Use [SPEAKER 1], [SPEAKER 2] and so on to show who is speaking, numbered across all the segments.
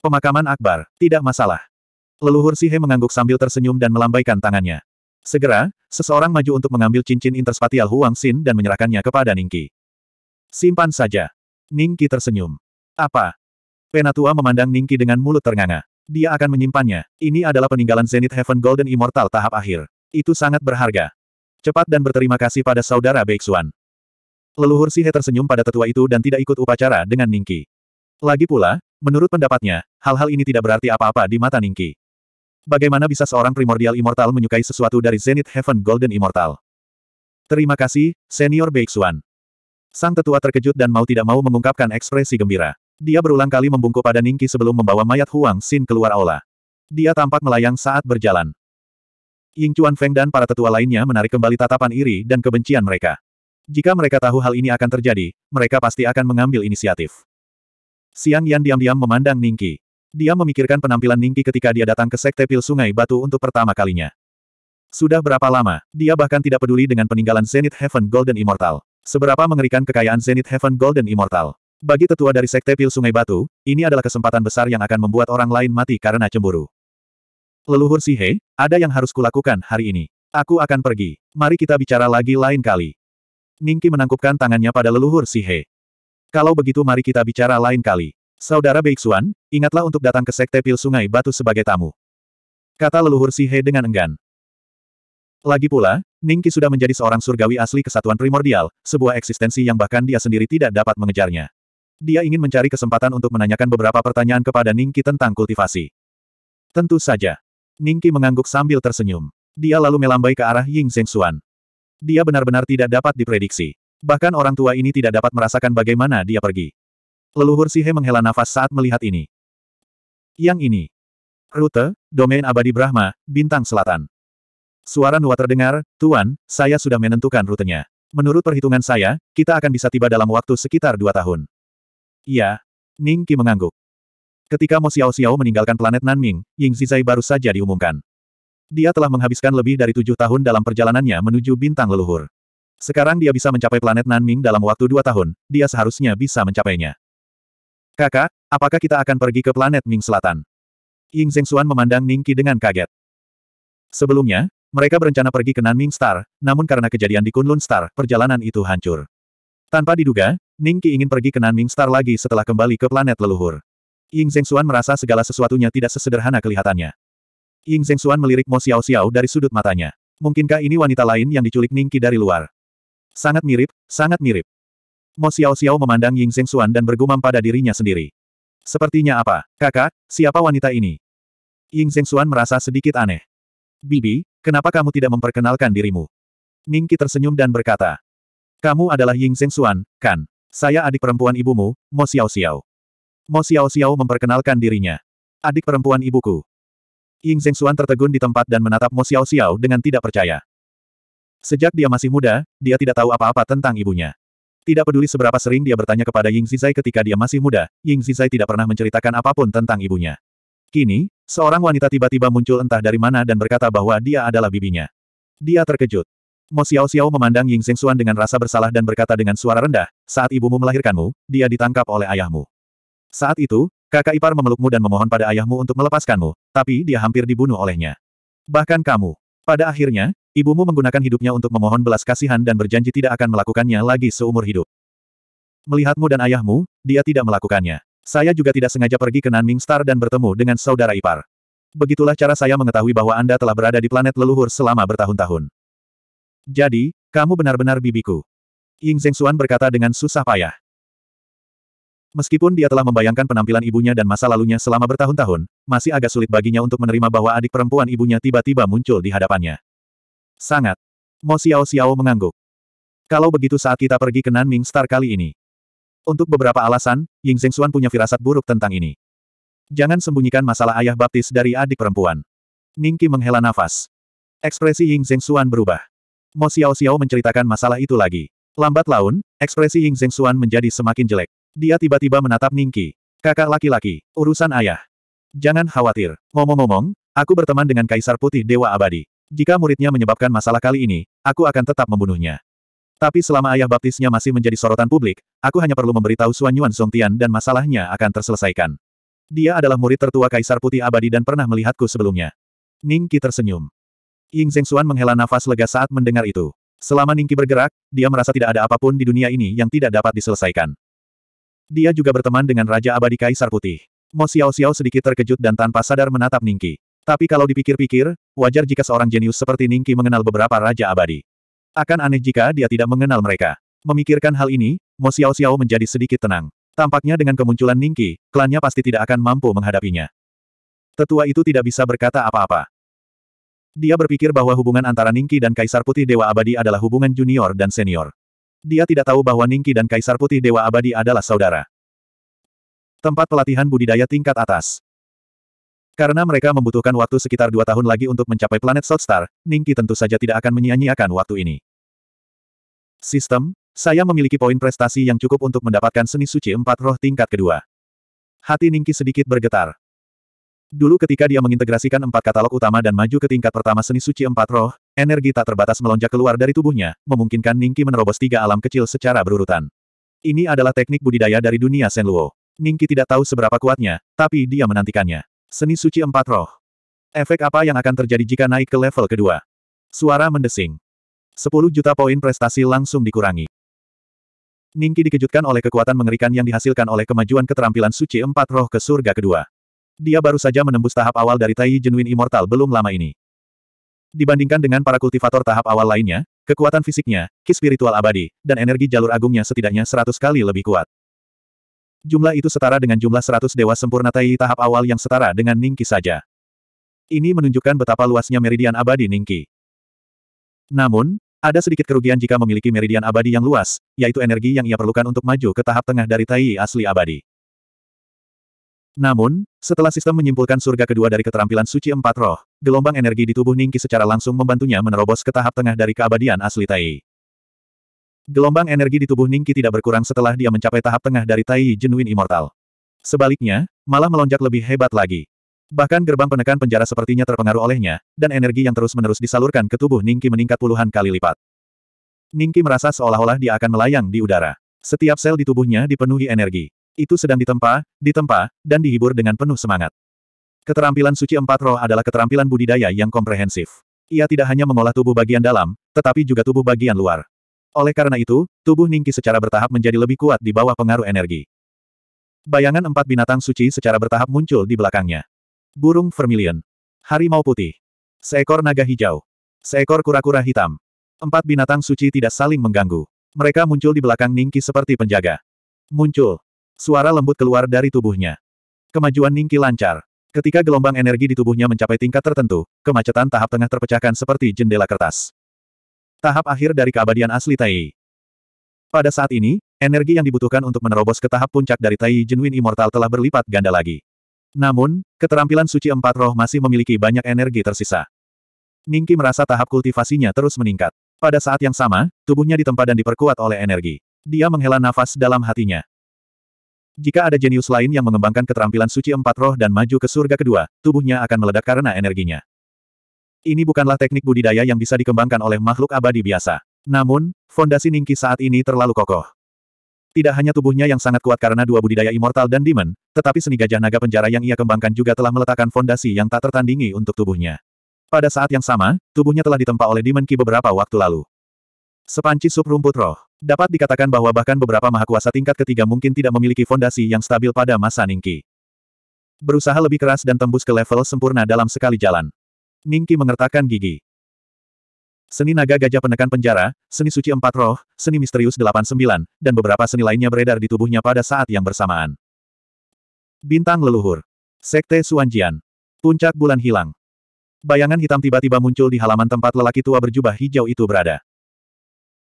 [SPEAKER 1] Pemakaman Akbar, tidak masalah. Leluhur Sihe mengangguk sambil tersenyum dan melambaikan tangannya. Segera, seseorang maju untuk mengambil cincin interspatial Huang Xin dan menyerahkannya kepada Ningki. Simpan saja. Ningki tersenyum. Apa? Penatua memandang Ningki dengan mulut ternganga. Dia akan menyimpannya. Ini adalah peninggalan Zenith Heaven Golden Immortal tahap akhir. Itu sangat berharga. Cepat dan berterima kasih pada saudara Beixuan. Leluhur Sihe tersenyum pada tetua itu dan tidak ikut upacara dengan Ningki. Lagi pula, Menurut pendapatnya, hal-hal ini tidak berarti apa-apa di mata Ningki. Bagaimana bisa seorang primordial immortal menyukai sesuatu dari Zenith Heaven Golden Immortal? Terima kasih, Senior Beixuan. Sang tetua terkejut dan mau tidak mau mengungkapkan ekspresi gembira. Dia berulang kali membungkuk pada Ningki sebelum membawa mayat Huang Xin keluar aula. Dia tampak melayang saat berjalan. Ying Chuan Feng dan para tetua lainnya menarik kembali tatapan iri dan kebencian mereka. Jika mereka tahu hal ini akan terjadi, mereka pasti akan mengambil inisiatif. Siang Yan diam-diam memandang Ningki. Dia memikirkan penampilan Ningki ketika dia datang ke Sekte Pil Sungai Batu untuk pertama kalinya. Sudah berapa lama, dia bahkan tidak peduli dengan peninggalan Zenith Heaven Golden Immortal. Seberapa mengerikan kekayaan Zenith Heaven Golden Immortal. Bagi tetua dari Sekte Pil Sungai Batu, ini adalah kesempatan besar yang akan membuat orang lain mati karena cemburu. Leluhur Sihe, ada yang harus kulakukan hari ini. Aku akan pergi. Mari kita bicara lagi lain kali. Ningki menangkupkan tangannya pada leluhur Sihe. Kalau begitu mari kita bicara lain kali. Saudara Beixuan, ingatlah untuk datang ke Sekte Pil Sungai Batu sebagai tamu. Kata leluhur Si He dengan enggan. Lagi pula, Ningki sudah menjadi seorang surgawi asli kesatuan primordial, sebuah eksistensi yang bahkan dia sendiri tidak dapat mengejarnya. Dia ingin mencari kesempatan untuk menanyakan beberapa pertanyaan kepada Ningki tentang kultivasi. Tentu saja. Ningki mengangguk sambil tersenyum. Dia lalu melambai ke arah Ying Xuan. Dia benar-benar tidak dapat diprediksi. Bahkan orang tua ini tidak dapat merasakan bagaimana dia pergi. Leluhur Sihe menghela nafas saat melihat ini. Yang ini. Rute, Domain Abadi Brahma, Bintang Selatan. Suara Nuwa terdengar, Tuan, saya sudah menentukan rutenya. Menurut perhitungan saya, kita akan bisa tiba dalam waktu sekitar dua tahun. Iya. Ning Qi mengangguk. Ketika Mo Xiao Xiao meninggalkan planet Nanming, Ying Zizai baru saja diumumkan. Dia telah menghabiskan lebih dari tujuh tahun dalam perjalanannya menuju bintang leluhur. Sekarang dia bisa mencapai planet Nanming dalam waktu dua tahun, dia seharusnya bisa mencapainya. Kakak, apakah kita akan pergi ke planet Ming Selatan? Ying Zhengxuan memandang Ningqi dengan kaget. Sebelumnya, mereka berencana pergi ke Nanming Star, namun karena kejadian di Kunlun Star, perjalanan itu hancur. Tanpa diduga, Ningqi ingin pergi ke Nanming Star lagi setelah kembali ke planet leluhur. Ying Zhengxuan merasa segala sesuatunya tidak sesederhana kelihatannya. Ying Zhengxuan melirik Mo Xiao Xiao dari sudut matanya. Mungkinkah ini wanita lain yang diculik Ningqi dari luar? Sangat mirip, sangat mirip. Mo Xiao Xiao memandang Ying Zheng Xuan dan bergumam pada dirinya sendiri. Sepertinya apa, kakak, siapa wanita ini? Ying Zheng Xuan merasa sedikit aneh. Bibi, kenapa kamu tidak memperkenalkan dirimu? Ningki tersenyum dan berkata. Kamu adalah Ying Zheng Xuan, kan? Saya adik perempuan ibumu, Mo Xiao Xiao. Mo Xiao Xiao memperkenalkan dirinya. Adik perempuan ibuku. Ying Zheng Xuan tertegun di tempat dan menatap Mo Xiao Xiao dengan tidak percaya. Sejak dia masih muda, dia tidak tahu apa-apa tentang ibunya. Tidak peduli seberapa sering dia bertanya kepada Ying Zizai ketika dia masih muda, Ying Zizai tidak pernah menceritakan apapun tentang ibunya. Kini, seorang wanita tiba-tiba muncul entah dari mana dan berkata bahwa dia adalah bibinya. Dia terkejut. Mo Xiao Xiao memandang Ying Xuan dengan rasa bersalah dan berkata dengan suara rendah, saat ibumu melahirkanmu, dia ditangkap oleh ayahmu. Saat itu, kakak ipar memelukmu dan memohon pada ayahmu untuk melepaskanmu, tapi dia hampir dibunuh olehnya. Bahkan kamu. Pada akhirnya, Ibumu menggunakan hidupnya untuk memohon belas kasihan dan berjanji tidak akan melakukannya lagi seumur hidup. Melihatmu dan ayahmu, dia tidak melakukannya. Saya juga tidak sengaja pergi ke Nanming Star dan bertemu dengan saudara ipar. Begitulah cara saya mengetahui bahwa Anda telah berada di planet leluhur selama bertahun-tahun. Jadi, kamu benar-benar bibiku. Ying Xuan berkata dengan susah payah. Meskipun dia telah membayangkan penampilan ibunya dan masa lalunya selama bertahun-tahun, masih agak sulit baginya untuk menerima bahwa adik perempuan ibunya tiba-tiba muncul di hadapannya. Sangat. Mo Xiao Xiao mengangguk. Kalau begitu saat kita pergi ke Nanming Star kali ini. Untuk beberapa alasan, Ying Zheng Xuan punya firasat buruk tentang ini. Jangan sembunyikan masalah ayah baptis dari adik perempuan. Ningki menghela nafas. Ekspresi Ying Zheng Xuan berubah. Mo Xiao Xiao menceritakan masalah itu lagi. Lambat laun, ekspresi Ying Zheng Xuan menjadi semakin jelek. Dia tiba-tiba menatap Ningki. Kakak laki-laki, urusan ayah. Jangan khawatir. Ngomong-ngomong, aku berteman dengan Kaisar Putih Dewa Abadi. Jika muridnya menyebabkan masalah kali ini, aku akan tetap membunuhnya. Tapi selama ayah baptisnya masih menjadi sorotan publik, aku hanya perlu memberitahu Suan Yuan Tian dan masalahnya akan terselesaikan. Dia adalah murid tertua Kaisar Putih Abadi dan pernah melihatku sebelumnya. Ning Qi tersenyum. Ying Xuan menghela nafas lega saat mendengar itu. Selama Ning Qi bergerak, dia merasa tidak ada apapun di dunia ini yang tidak dapat diselesaikan. Dia juga berteman dengan Raja Abadi Kaisar Putih. Mo Xiao Xiao sedikit terkejut dan tanpa sadar menatap Ning Qi. Tapi kalau dipikir-pikir, wajar jika seorang jenius seperti Ningki mengenal beberapa raja abadi. Akan aneh jika dia tidak mengenal mereka. Memikirkan hal ini, Mo Xiao Xiao menjadi sedikit tenang. Tampaknya dengan kemunculan Ningki, klannya pasti tidak akan mampu menghadapinya. Tetua itu tidak bisa berkata apa-apa. Dia berpikir bahwa hubungan antara Ningki dan Kaisar Putih Dewa Abadi adalah hubungan junior dan senior. Dia tidak tahu bahwa Ningki dan Kaisar Putih Dewa Abadi adalah saudara. Tempat pelatihan budidaya tingkat atas. Karena mereka membutuhkan waktu sekitar dua tahun lagi untuk mencapai planet South Star, Ningki tentu saja tidak akan menyia-nyiakan waktu ini. Sistem, saya memiliki poin prestasi yang cukup untuk mendapatkan seni suci empat roh tingkat kedua. Hati Ningki sedikit bergetar. Dulu ketika dia mengintegrasikan empat katalog utama dan maju ke tingkat pertama seni suci empat roh, energi tak terbatas melonjak keluar dari tubuhnya, memungkinkan Ningki menerobos tiga alam kecil secara berurutan. Ini adalah teknik budidaya dari dunia Senluo. Ningki tidak tahu seberapa kuatnya, tapi dia menantikannya. Seni suci empat roh. Efek apa yang akan terjadi jika naik ke level kedua? Suara mendesing. 10 juta poin prestasi langsung dikurangi. Ningki dikejutkan oleh kekuatan mengerikan yang dihasilkan oleh kemajuan keterampilan suci empat roh ke surga kedua. Dia baru saja menembus tahap awal dari Tai Jenuin Immortal belum lama ini. Dibandingkan dengan para kultivator tahap awal lainnya, kekuatan fisiknya, ki spiritual abadi, dan energi jalur agungnya setidaknya 100 kali lebih kuat. Jumlah itu setara dengan jumlah 100 dewa sempurna Tai tahap awal yang setara dengan Ningki saja. Ini menunjukkan betapa luasnya meridian abadi Ningki. Namun, ada sedikit kerugian jika memiliki meridian abadi yang luas, yaitu energi yang ia perlukan untuk maju ke tahap tengah dari Tai asli abadi. Namun, setelah sistem menyimpulkan surga kedua dari keterampilan suci empat roh, gelombang energi di tubuh Ningki secara langsung membantunya menerobos ke tahap tengah dari keabadian asli Tai. Gelombang energi di tubuh Ningki tidak berkurang setelah dia mencapai tahap tengah dari Tai Genuine Immortal. Sebaliknya, malah melonjak lebih hebat lagi. Bahkan gerbang penekan penjara sepertinya terpengaruh olehnya, dan energi yang terus-menerus disalurkan ke tubuh Ningki meningkat puluhan kali lipat. Ningki merasa seolah-olah dia akan melayang di udara. Setiap sel di tubuhnya dipenuhi energi. Itu sedang ditempa, ditempa, dan dihibur dengan penuh semangat. Keterampilan suci empat roh adalah keterampilan budidaya yang komprehensif. Ia tidak hanya mengolah tubuh bagian dalam, tetapi juga tubuh bagian luar. Oleh karena itu, tubuh Ningki secara bertahap menjadi lebih kuat di bawah pengaruh energi. Bayangan empat binatang suci secara bertahap muncul di belakangnya. Burung vermilion. Harimau putih. Seekor naga hijau. Seekor kura-kura hitam. Empat binatang suci tidak saling mengganggu. Mereka muncul di belakang Ningki seperti penjaga. Muncul. Suara lembut keluar dari tubuhnya. Kemajuan Ningki lancar. Ketika gelombang energi di tubuhnya mencapai tingkat tertentu, kemacetan tahap tengah terpecahkan seperti jendela kertas. Tahap akhir dari keabadian asli Tai. Pada saat ini, energi yang dibutuhkan untuk menerobos ke tahap puncak dari Tai Genuine Immortal telah berlipat ganda lagi. Namun, keterampilan suci empat roh masih memiliki banyak energi tersisa. Ningki merasa tahap kultivasinya terus meningkat. Pada saat yang sama, tubuhnya ditempa dan diperkuat oleh energi. Dia menghela nafas dalam hatinya. Jika ada jenius lain yang mengembangkan keterampilan suci empat roh dan maju ke surga kedua, tubuhnya akan meledak karena energinya. Ini bukanlah teknik budidaya yang bisa dikembangkan oleh makhluk abadi biasa. Namun, fondasi Ningki saat ini terlalu kokoh. Tidak hanya tubuhnya yang sangat kuat karena dua budidaya immortal dan demon, tetapi seni gajah naga penjara yang ia kembangkan juga telah meletakkan fondasi yang tak tertandingi untuk tubuhnya. Pada saat yang sama, tubuhnya telah ditempa oleh demon ki beberapa waktu lalu. Sepanci sup rumput roh. Dapat dikatakan bahwa bahkan beberapa mahakuasa tingkat ketiga mungkin tidak memiliki fondasi yang stabil pada masa Ningki. Berusaha lebih keras dan tembus ke level sempurna dalam sekali jalan. Ningki mengertakkan gigi. Seni naga gajah penekan penjara, seni suci empat roh, seni misterius delapan sembilan, dan beberapa seni lainnya beredar di tubuhnya pada saat yang bersamaan. Bintang leluhur. Sekte Suanjian. Puncak bulan hilang. Bayangan hitam tiba-tiba muncul di halaman tempat lelaki tua berjubah hijau itu berada.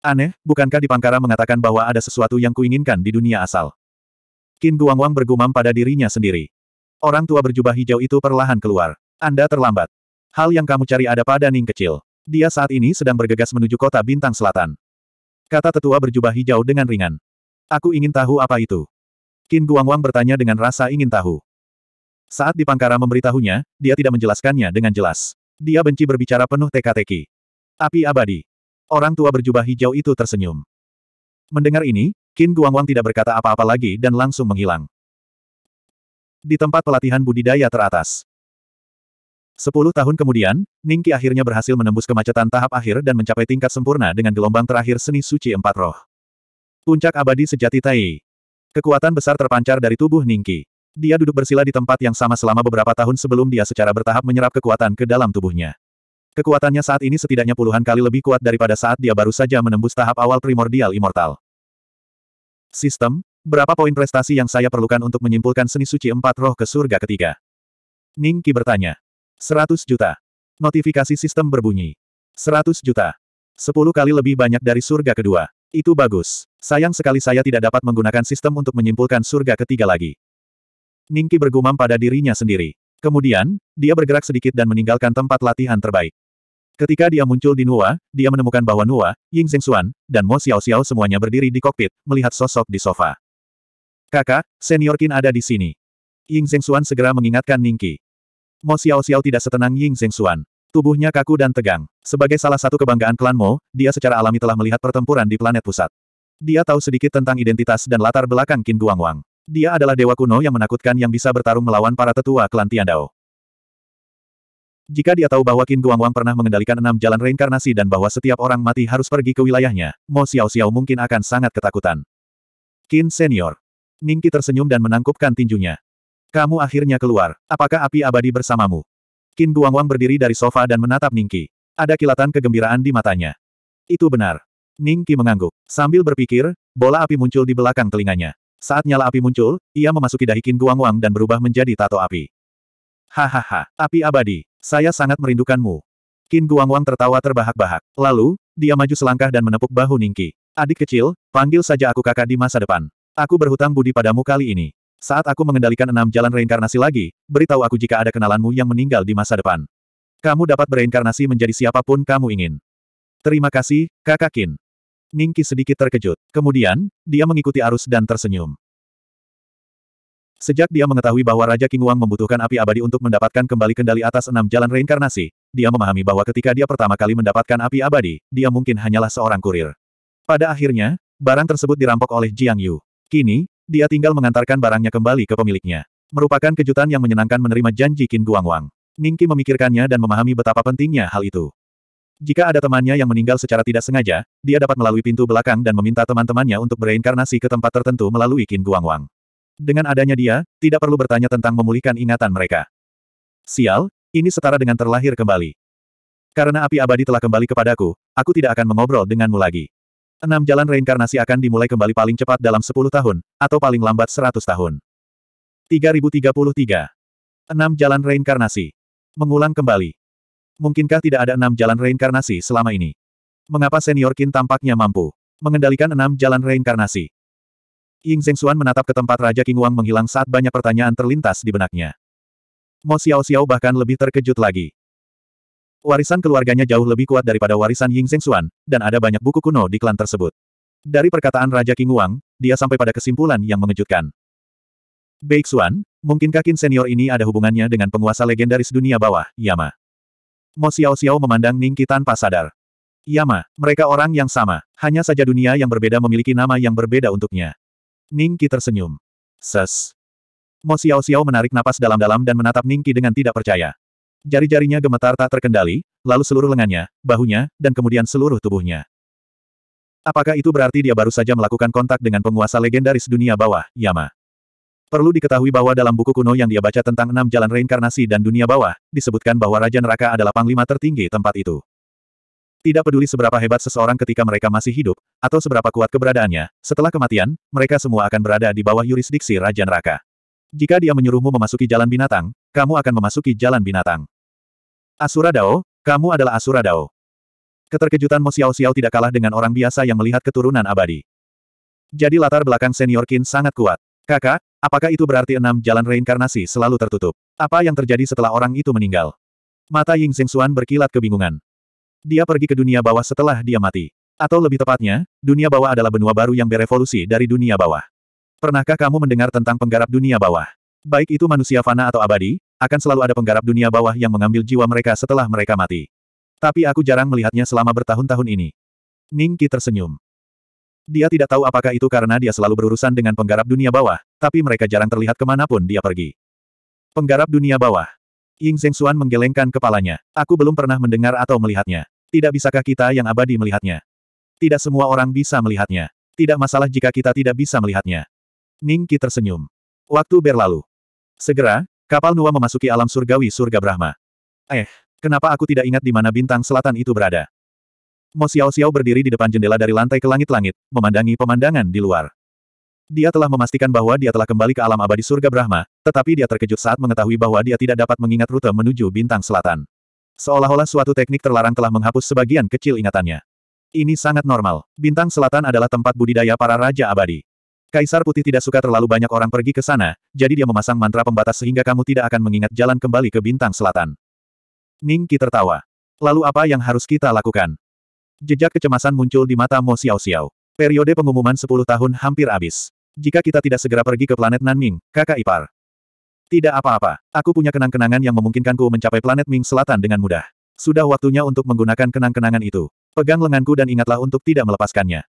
[SPEAKER 1] Aneh, bukankah di Pangkara mengatakan bahwa ada sesuatu yang kuinginkan di dunia asal? Qin Guangwang bergumam pada dirinya sendiri. Orang tua berjubah hijau itu perlahan keluar. Anda terlambat. Hal yang kamu cari ada pada Ning kecil. Dia saat ini sedang bergegas menuju kota bintang selatan. Kata tetua berjubah hijau dengan ringan. Aku ingin tahu apa itu. Qin Guangwang bertanya dengan rasa ingin tahu. Saat di Pangkara memberitahunya, dia tidak menjelaskannya dengan jelas. Dia benci berbicara penuh teka-teki. Api abadi. Orang tua berjubah hijau itu tersenyum. Mendengar ini, Qin Guangwang tidak berkata apa-apa lagi dan langsung menghilang. Di tempat pelatihan budidaya teratas, Sepuluh tahun kemudian, Ningki akhirnya berhasil menembus kemacetan tahap akhir dan mencapai tingkat sempurna dengan gelombang terakhir seni suci empat roh. Puncak abadi sejati Tai. Kekuatan besar terpancar dari tubuh Ningki. Dia duduk bersila di tempat yang sama selama beberapa tahun sebelum dia secara bertahap menyerap kekuatan ke dalam tubuhnya. Kekuatannya saat ini setidaknya puluhan kali lebih kuat daripada saat dia baru saja menembus tahap awal primordial immortal. Sistem, berapa poin prestasi yang saya perlukan untuk menyimpulkan seni suci empat roh ke surga ketiga? Ningki bertanya. 100 juta. Notifikasi sistem berbunyi. 100 juta. 10 kali lebih banyak dari surga kedua. Itu bagus. Sayang sekali saya tidak dapat menggunakan sistem untuk menyimpulkan surga ketiga lagi. Ningki bergumam pada dirinya sendiri. Kemudian, dia bergerak sedikit dan meninggalkan tempat latihan terbaik. Ketika dia muncul di Nua, dia menemukan bahwa Nua, Ying Xuan, dan Mo Xiao Xiao semuanya berdiri di kokpit, melihat sosok di sofa. Kakak, senior Qin ada di sini. Ying Xuan segera mengingatkan Ningki. Mo Xiao Xiao tidak setenang Ying Xuan. Tubuhnya kaku dan tegang. Sebagai salah satu kebanggaan klan Mo, dia secara alami telah melihat pertempuran di planet pusat. Dia tahu sedikit tentang identitas dan latar belakang Qin Wang. Dia adalah dewa kuno yang menakutkan yang bisa bertarung melawan para tetua klan Tiandao. Jika dia tahu bahwa Qin Wang pernah mengendalikan enam jalan reinkarnasi dan bahwa setiap orang mati harus pergi ke wilayahnya, Mo Xiao Xiao mungkin akan sangat ketakutan. Qin Senior. Ningki tersenyum dan menangkupkan tinjunya. Kamu akhirnya keluar. Apakah api abadi bersamamu? Qin Guangwang berdiri dari sofa dan menatap Ningki. Ada kilatan kegembiraan di matanya. Itu benar. Ningki mengangguk. Sambil berpikir, bola api muncul di belakang telinganya. Saat nyala api muncul, ia memasuki dahi Qin Guangwang dan berubah menjadi tato api. Hahaha, api abadi. Saya sangat merindukanmu. Qin Guangwang tertawa terbahak-bahak. Lalu, dia maju selangkah dan menepuk bahu Ningki. Adik kecil, panggil saja aku kakak di masa depan. Aku berhutang budi padamu kali ini. Saat aku mengendalikan enam jalan reinkarnasi lagi, beritahu aku jika ada kenalanmu yang meninggal di masa depan. Kamu dapat bereinkarnasi menjadi siapapun kamu ingin. Terima kasih, kakak Kin. Ningki sedikit terkejut. Kemudian, dia mengikuti arus dan tersenyum. Sejak dia mengetahui bahwa Raja King Wang membutuhkan api abadi untuk mendapatkan kembali kendali atas enam jalan reinkarnasi, dia memahami bahwa ketika dia pertama kali mendapatkan api abadi, dia mungkin hanyalah seorang kurir. Pada akhirnya, barang tersebut dirampok oleh Jiang Yu. Kini, dia tinggal mengantarkan barangnya kembali ke pemiliknya. Merupakan kejutan yang menyenangkan menerima janji Qin Guangwang. Ningki memikirkannya dan memahami betapa pentingnya hal itu. Jika ada temannya yang meninggal secara tidak sengaja, dia dapat melalui pintu belakang dan meminta teman-temannya untuk bereinkarnasi ke tempat tertentu melalui Qin Guangwang. Dengan adanya dia, tidak perlu bertanya tentang memulihkan ingatan mereka. Sial, ini setara dengan terlahir kembali. Karena api abadi telah kembali kepadaku, aku tidak akan mengobrol denganmu lagi. Enam jalan reinkarnasi akan dimulai kembali paling cepat dalam sepuluh tahun, atau paling lambat seratus tahun. 3033. Enam jalan reinkarnasi. Mengulang kembali. Mungkinkah tidak ada enam jalan reinkarnasi selama ini? Mengapa senior Qin tampaknya mampu mengendalikan enam jalan reinkarnasi? Ying Zhengxuan menatap ke tempat Raja King Wang menghilang saat banyak pertanyaan terlintas di benaknya. Mo Xiao Xiao bahkan lebih terkejut lagi. Warisan keluarganya jauh lebih kuat daripada warisan Ying Xuan, dan ada banyak buku kuno di klan tersebut. Dari perkataan Raja King Wang, dia sampai pada kesimpulan yang mengejutkan. Xuan, mungkinkah Qin senior ini ada hubungannya dengan penguasa legendaris dunia bawah, Yama? Mo Xiao Xiao memandang Ning Qi tanpa sadar. Yama, mereka orang yang sama, hanya saja dunia yang berbeda memiliki nama yang berbeda untuknya. Ning Qi tersenyum. Ses. Mo Xiao Xiao menarik napas dalam-dalam dan menatap Ning Qi dengan tidak percaya. Jari-jarinya gemetar tak terkendali, lalu seluruh lengannya, bahunya, dan kemudian seluruh tubuhnya. Apakah itu berarti dia baru saja melakukan kontak dengan penguasa legendaris dunia bawah, Yama? Perlu diketahui bahwa dalam buku kuno yang dia baca tentang enam jalan reinkarnasi dan dunia bawah, disebutkan bahwa Raja Neraka adalah panglima tertinggi tempat itu. Tidak peduli seberapa hebat seseorang ketika mereka masih hidup, atau seberapa kuat keberadaannya, setelah kematian, mereka semua akan berada di bawah yurisdiksi Raja Neraka. Jika dia menyuruhmu memasuki jalan binatang, kamu akan memasuki jalan binatang. Asura Dao, kamu adalah Asura Dao. Keterkejutan Mo Xiao Xiao tidak kalah dengan orang biasa yang melihat keturunan abadi. Jadi latar belakang senior Qin sangat kuat. Kakak, apakah itu berarti enam jalan reinkarnasi selalu tertutup? Apa yang terjadi setelah orang itu meninggal? Mata Ying Xuan berkilat kebingungan. Dia pergi ke dunia bawah setelah dia mati. Atau lebih tepatnya, dunia bawah adalah benua baru yang berevolusi dari dunia bawah. Pernahkah kamu mendengar tentang penggarap dunia bawah? Baik itu manusia fana atau abadi, akan selalu ada penggarap dunia bawah yang mengambil jiwa mereka setelah mereka mati. Tapi aku jarang melihatnya selama bertahun-tahun ini. Ning Qi tersenyum. Dia tidak tahu apakah itu karena dia selalu berurusan dengan penggarap dunia bawah, tapi mereka jarang terlihat kemanapun dia pergi. Penggarap dunia bawah. Ying Xuan menggelengkan kepalanya. Aku belum pernah mendengar atau melihatnya. Tidak bisakah kita yang abadi melihatnya? Tidak semua orang bisa melihatnya. Tidak masalah jika kita tidak bisa melihatnya. Ning Qi tersenyum. Waktu berlalu. Segera, kapal Nuwa memasuki alam surgawi surga Brahma. Eh, kenapa aku tidak ingat di mana bintang selatan itu berada? Mo Xiao Xiao berdiri di depan jendela dari lantai ke langit-langit, memandangi pemandangan di luar. Dia telah memastikan bahwa dia telah kembali ke alam abadi surga Brahma, tetapi dia terkejut saat mengetahui bahwa dia tidak dapat mengingat rute menuju bintang selatan. Seolah-olah suatu teknik terlarang telah menghapus sebagian kecil ingatannya. Ini sangat normal. Bintang selatan adalah tempat budidaya para raja abadi. Kaisar Putih tidak suka terlalu banyak orang pergi ke sana, jadi dia memasang mantra pembatas sehingga kamu tidak akan mengingat jalan kembali ke bintang selatan. Ning Qi tertawa. Lalu apa yang harus kita lakukan? Jejak kecemasan muncul di mata Mo Xiao Xiao. Periode pengumuman 10 tahun hampir habis. Jika kita tidak segera pergi ke planet Nanming, kakak ipar. Tidak apa-apa, aku punya kenang-kenangan yang memungkinkanku mencapai planet Ming Selatan dengan mudah. Sudah waktunya untuk menggunakan kenang-kenangan itu. Pegang lenganku dan ingatlah untuk tidak melepaskannya.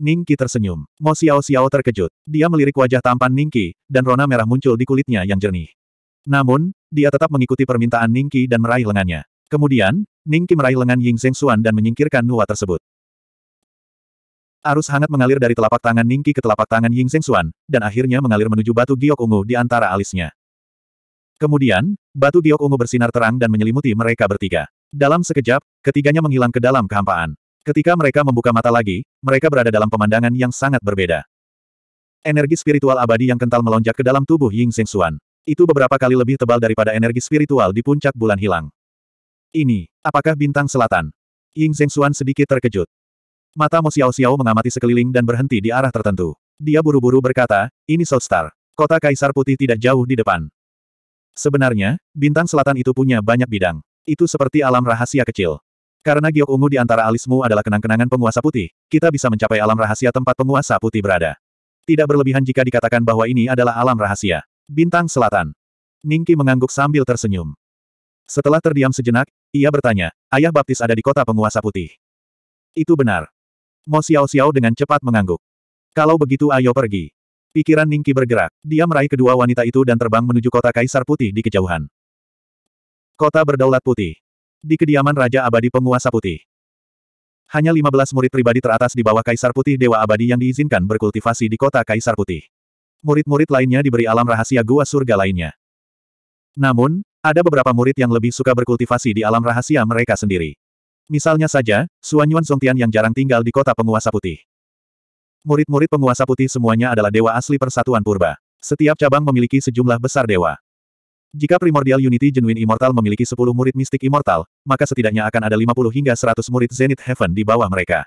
[SPEAKER 1] Ningqi tersenyum. Mo Xiao Xiao terkejut. Dia melirik wajah tampan Ningqi, dan rona merah muncul di kulitnya yang jernih. Namun, dia tetap mengikuti permintaan Ningqi dan meraih lengannya. Kemudian, Ningqi meraih lengan Ying Xuan dan menyingkirkan Nuwa tersebut. Arus hangat mengalir dari telapak tangan Ningqi ke telapak tangan Ying Xuan, dan akhirnya mengalir menuju batu giok ungu di antara alisnya. Kemudian, batu giok ungu bersinar terang dan menyelimuti mereka bertiga. Dalam sekejap, ketiganya menghilang ke dalam kehampaan. Ketika mereka membuka mata lagi, mereka berada dalam pemandangan yang sangat berbeda. Energi spiritual abadi yang kental melonjak ke dalam tubuh Ying Xing Xuan. Itu beberapa kali lebih tebal daripada energi spiritual di puncak bulan hilang. Ini, apakah bintang selatan? Ying Zheng Xuan sedikit terkejut. Mata Mo Xiao Xiao mengamati sekeliling dan berhenti di arah tertentu. Dia buru-buru berkata, ini South Star. Kota Kaisar Putih tidak jauh di depan. Sebenarnya, bintang selatan itu punya banyak bidang. Itu seperti alam rahasia kecil. Karena giok ungu di antara alismu adalah kenang-kenangan penguasa putih, kita bisa mencapai alam rahasia tempat penguasa putih berada. Tidak berlebihan jika dikatakan bahwa ini adalah alam rahasia. Bintang Selatan. Ningki mengangguk sambil tersenyum. Setelah terdiam sejenak, ia bertanya, ayah baptis ada di kota penguasa putih. Itu benar. Mo Xiao Xiao dengan cepat mengangguk. Kalau begitu ayo pergi. Pikiran Ningki bergerak, dia meraih kedua wanita itu dan terbang menuju kota Kaisar Putih di kejauhan. Kota berdaulat putih. Di kediaman Raja Abadi Penguasa Putih. Hanya 15 murid pribadi teratas di bawah Kaisar Putih Dewa Abadi yang diizinkan berkultivasi di kota Kaisar Putih. Murid-murid lainnya diberi alam rahasia gua surga lainnya. Namun, ada beberapa murid yang lebih suka berkultivasi di alam rahasia mereka sendiri. Misalnya saja, Suanyuan Songtian yang jarang tinggal di kota penguasa putih. Murid-murid penguasa putih semuanya adalah dewa asli persatuan purba. Setiap cabang memiliki sejumlah besar dewa. Jika Primordial Unity Genuine Immortal memiliki 10 murid mistik immortal, maka setidaknya akan ada 50 hingga 100 murid Zenith Heaven di bawah mereka.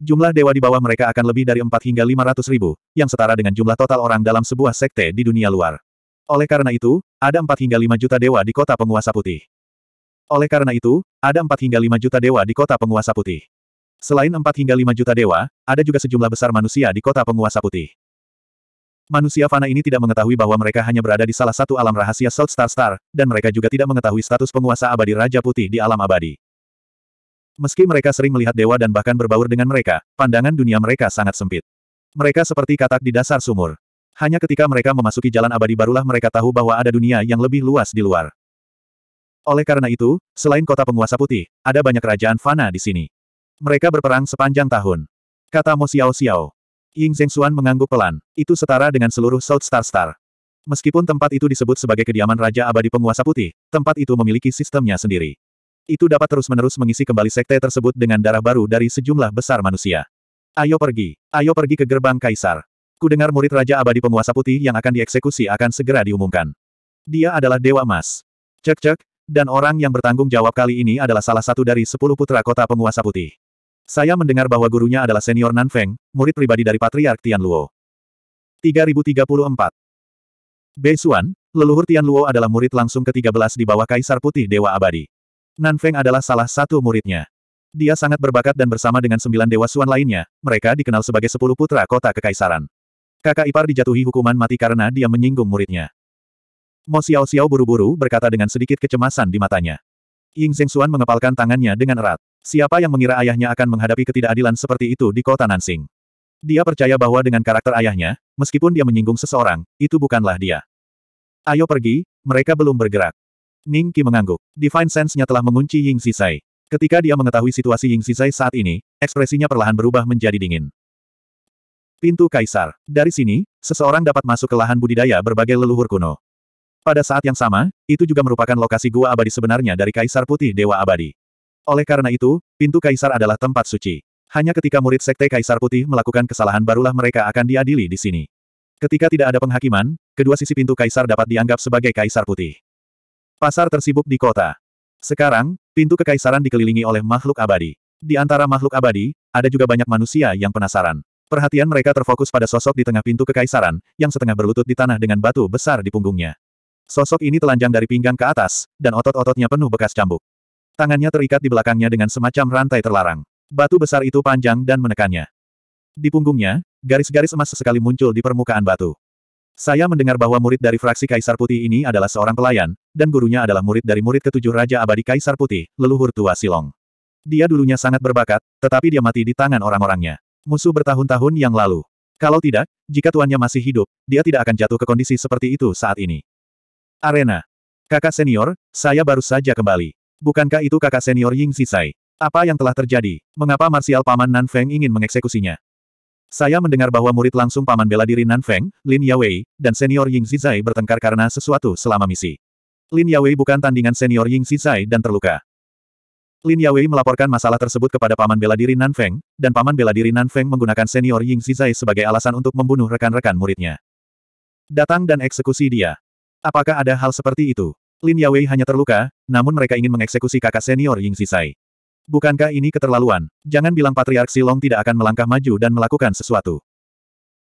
[SPEAKER 1] Jumlah dewa di bawah mereka akan lebih dari 4 hingga 500 ribu, yang setara dengan jumlah total orang dalam sebuah sekte di dunia luar. Oleh karena itu, ada 4 hingga 5 juta dewa di kota penguasa putih. Oleh karena itu, ada 4 hingga 5 juta dewa di kota penguasa putih. Selain 4 hingga 5 juta dewa, ada juga sejumlah besar manusia di kota penguasa putih. Manusia fana ini tidak mengetahui bahwa mereka hanya berada di salah satu alam rahasia salt Star Star, dan mereka juga tidak mengetahui status penguasa abadi Raja Putih di alam abadi. Meski mereka sering melihat dewa dan bahkan berbaur dengan mereka, pandangan dunia mereka sangat sempit. Mereka seperti katak di dasar sumur. Hanya ketika mereka memasuki jalan abadi barulah mereka tahu bahwa ada dunia yang lebih luas di luar. Oleh karena itu, selain kota penguasa putih, ada banyak kerajaan fana di sini. Mereka berperang sepanjang tahun. Kata Mo Xiao Xiao. Ying Xuan mengangguk pelan, itu setara dengan seluruh South Star Star. Meskipun tempat itu disebut sebagai kediaman Raja Abadi Penguasa Putih, tempat itu memiliki sistemnya sendiri. Itu dapat terus-menerus mengisi kembali sekte tersebut dengan darah baru dari sejumlah besar manusia. Ayo pergi, ayo pergi ke gerbang Kaisar. Ku dengar murid Raja Abadi Penguasa Putih yang akan dieksekusi akan segera diumumkan. Dia adalah Dewa Emas. Cek-cek, dan orang yang bertanggung jawab kali ini adalah salah satu dari sepuluh putra kota penguasa putih. Saya mendengar bahwa gurunya adalah senior Nan Feng, murid pribadi dari Patriark Tian Luo. 3034. Bei Xuan, leluhur Tian Luo adalah murid langsung ke-13 di bawah Kaisar Putih Dewa Abadi. Nan Feng adalah salah satu muridnya. Dia sangat berbakat dan bersama dengan sembilan Dewa Xuan lainnya, mereka dikenal sebagai sepuluh putra kota kekaisaran. Kakak ipar dijatuhi hukuman mati karena dia menyinggung muridnya. Mo Xiao Xiao buru-buru berkata dengan sedikit kecemasan di matanya. Ying Xuan mengepalkan tangannya dengan erat. Siapa yang mengira ayahnya akan menghadapi ketidakadilan seperti itu di kota Nansing? Dia percaya bahwa dengan karakter ayahnya, meskipun dia menyinggung seseorang, itu bukanlah dia. Ayo pergi, mereka belum bergerak. Ning Qi mengangguk. Divine Sense-nya telah mengunci Ying Zizai. Ketika dia mengetahui situasi Ying Zizai saat ini, ekspresinya perlahan berubah menjadi dingin. Pintu Kaisar. Dari sini, seseorang dapat masuk ke lahan budidaya berbagai leluhur kuno. Pada saat yang sama, itu juga merupakan lokasi gua abadi sebenarnya dari Kaisar Putih Dewa Abadi. Oleh karena itu, pintu Kaisar adalah tempat suci. Hanya ketika murid Sekte Kaisar Putih melakukan kesalahan barulah mereka akan diadili di sini. Ketika tidak ada penghakiman, kedua sisi pintu Kaisar dapat dianggap sebagai Kaisar Putih. Pasar tersibuk di kota. Sekarang, pintu kekaisaran dikelilingi oleh makhluk abadi. Di antara makhluk abadi, ada juga banyak manusia yang penasaran. Perhatian mereka terfokus pada sosok di tengah pintu kekaisaran, yang setengah berlutut di tanah dengan batu besar di punggungnya. Sosok ini telanjang dari pinggang ke atas, dan otot-ototnya penuh bekas cambuk. Tangannya terikat di belakangnya dengan semacam rantai terlarang. Batu besar itu panjang dan menekannya. Di punggungnya, garis-garis emas sesekali muncul di permukaan batu. Saya mendengar bahwa murid dari fraksi Kaisar Putih ini adalah seorang pelayan, dan gurunya adalah murid dari murid ketujuh Raja Abadi Kaisar Putih, leluhur tua Silong. Dia dulunya sangat berbakat, tetapi dia mati di tangan orang-orangnya. Musuh bertahun-tahun yang lalu. Kalau tidak, jika tuannya masih hidup, dia tidak akan jatuh ke kondisi seperti itu saat ini. Arena. Kakak senior, saya baru saja kembali. Bukankah itu kakak senior Ying Sisai? Apa yang telah terjadi? Mengapa Marsial Paman Nan Feng ingin mengeksekusinya? Saya mendengar bahwa murid langsung Paman bela diri Nan Feng, Lin Yawei, dan senior Ying Zizai bertengkar karena sesuatu selama misi. Lin Yawei bukan tandingan senior Ying Zizai dan terluka. Lin Yawei melaporkan masalah tersebut kepada Paman bela diri Nan Feng, dan Paman bela diri Nan Feng menggunakan senior Ying Zizai sebagai alasan untuk membunuh rekan-rekan muridnya. Datang dan eksekusi dia. Apakah ada hal seperti itu? Lin Yawei hanya terluka, namun mereka ingin mengeksekusi kakak senior Ying Sisai. Bukankah ini keterlaluan? Jangan bilang Patriark Silong tidak akan melangkah maju dan melakukan sesuatu.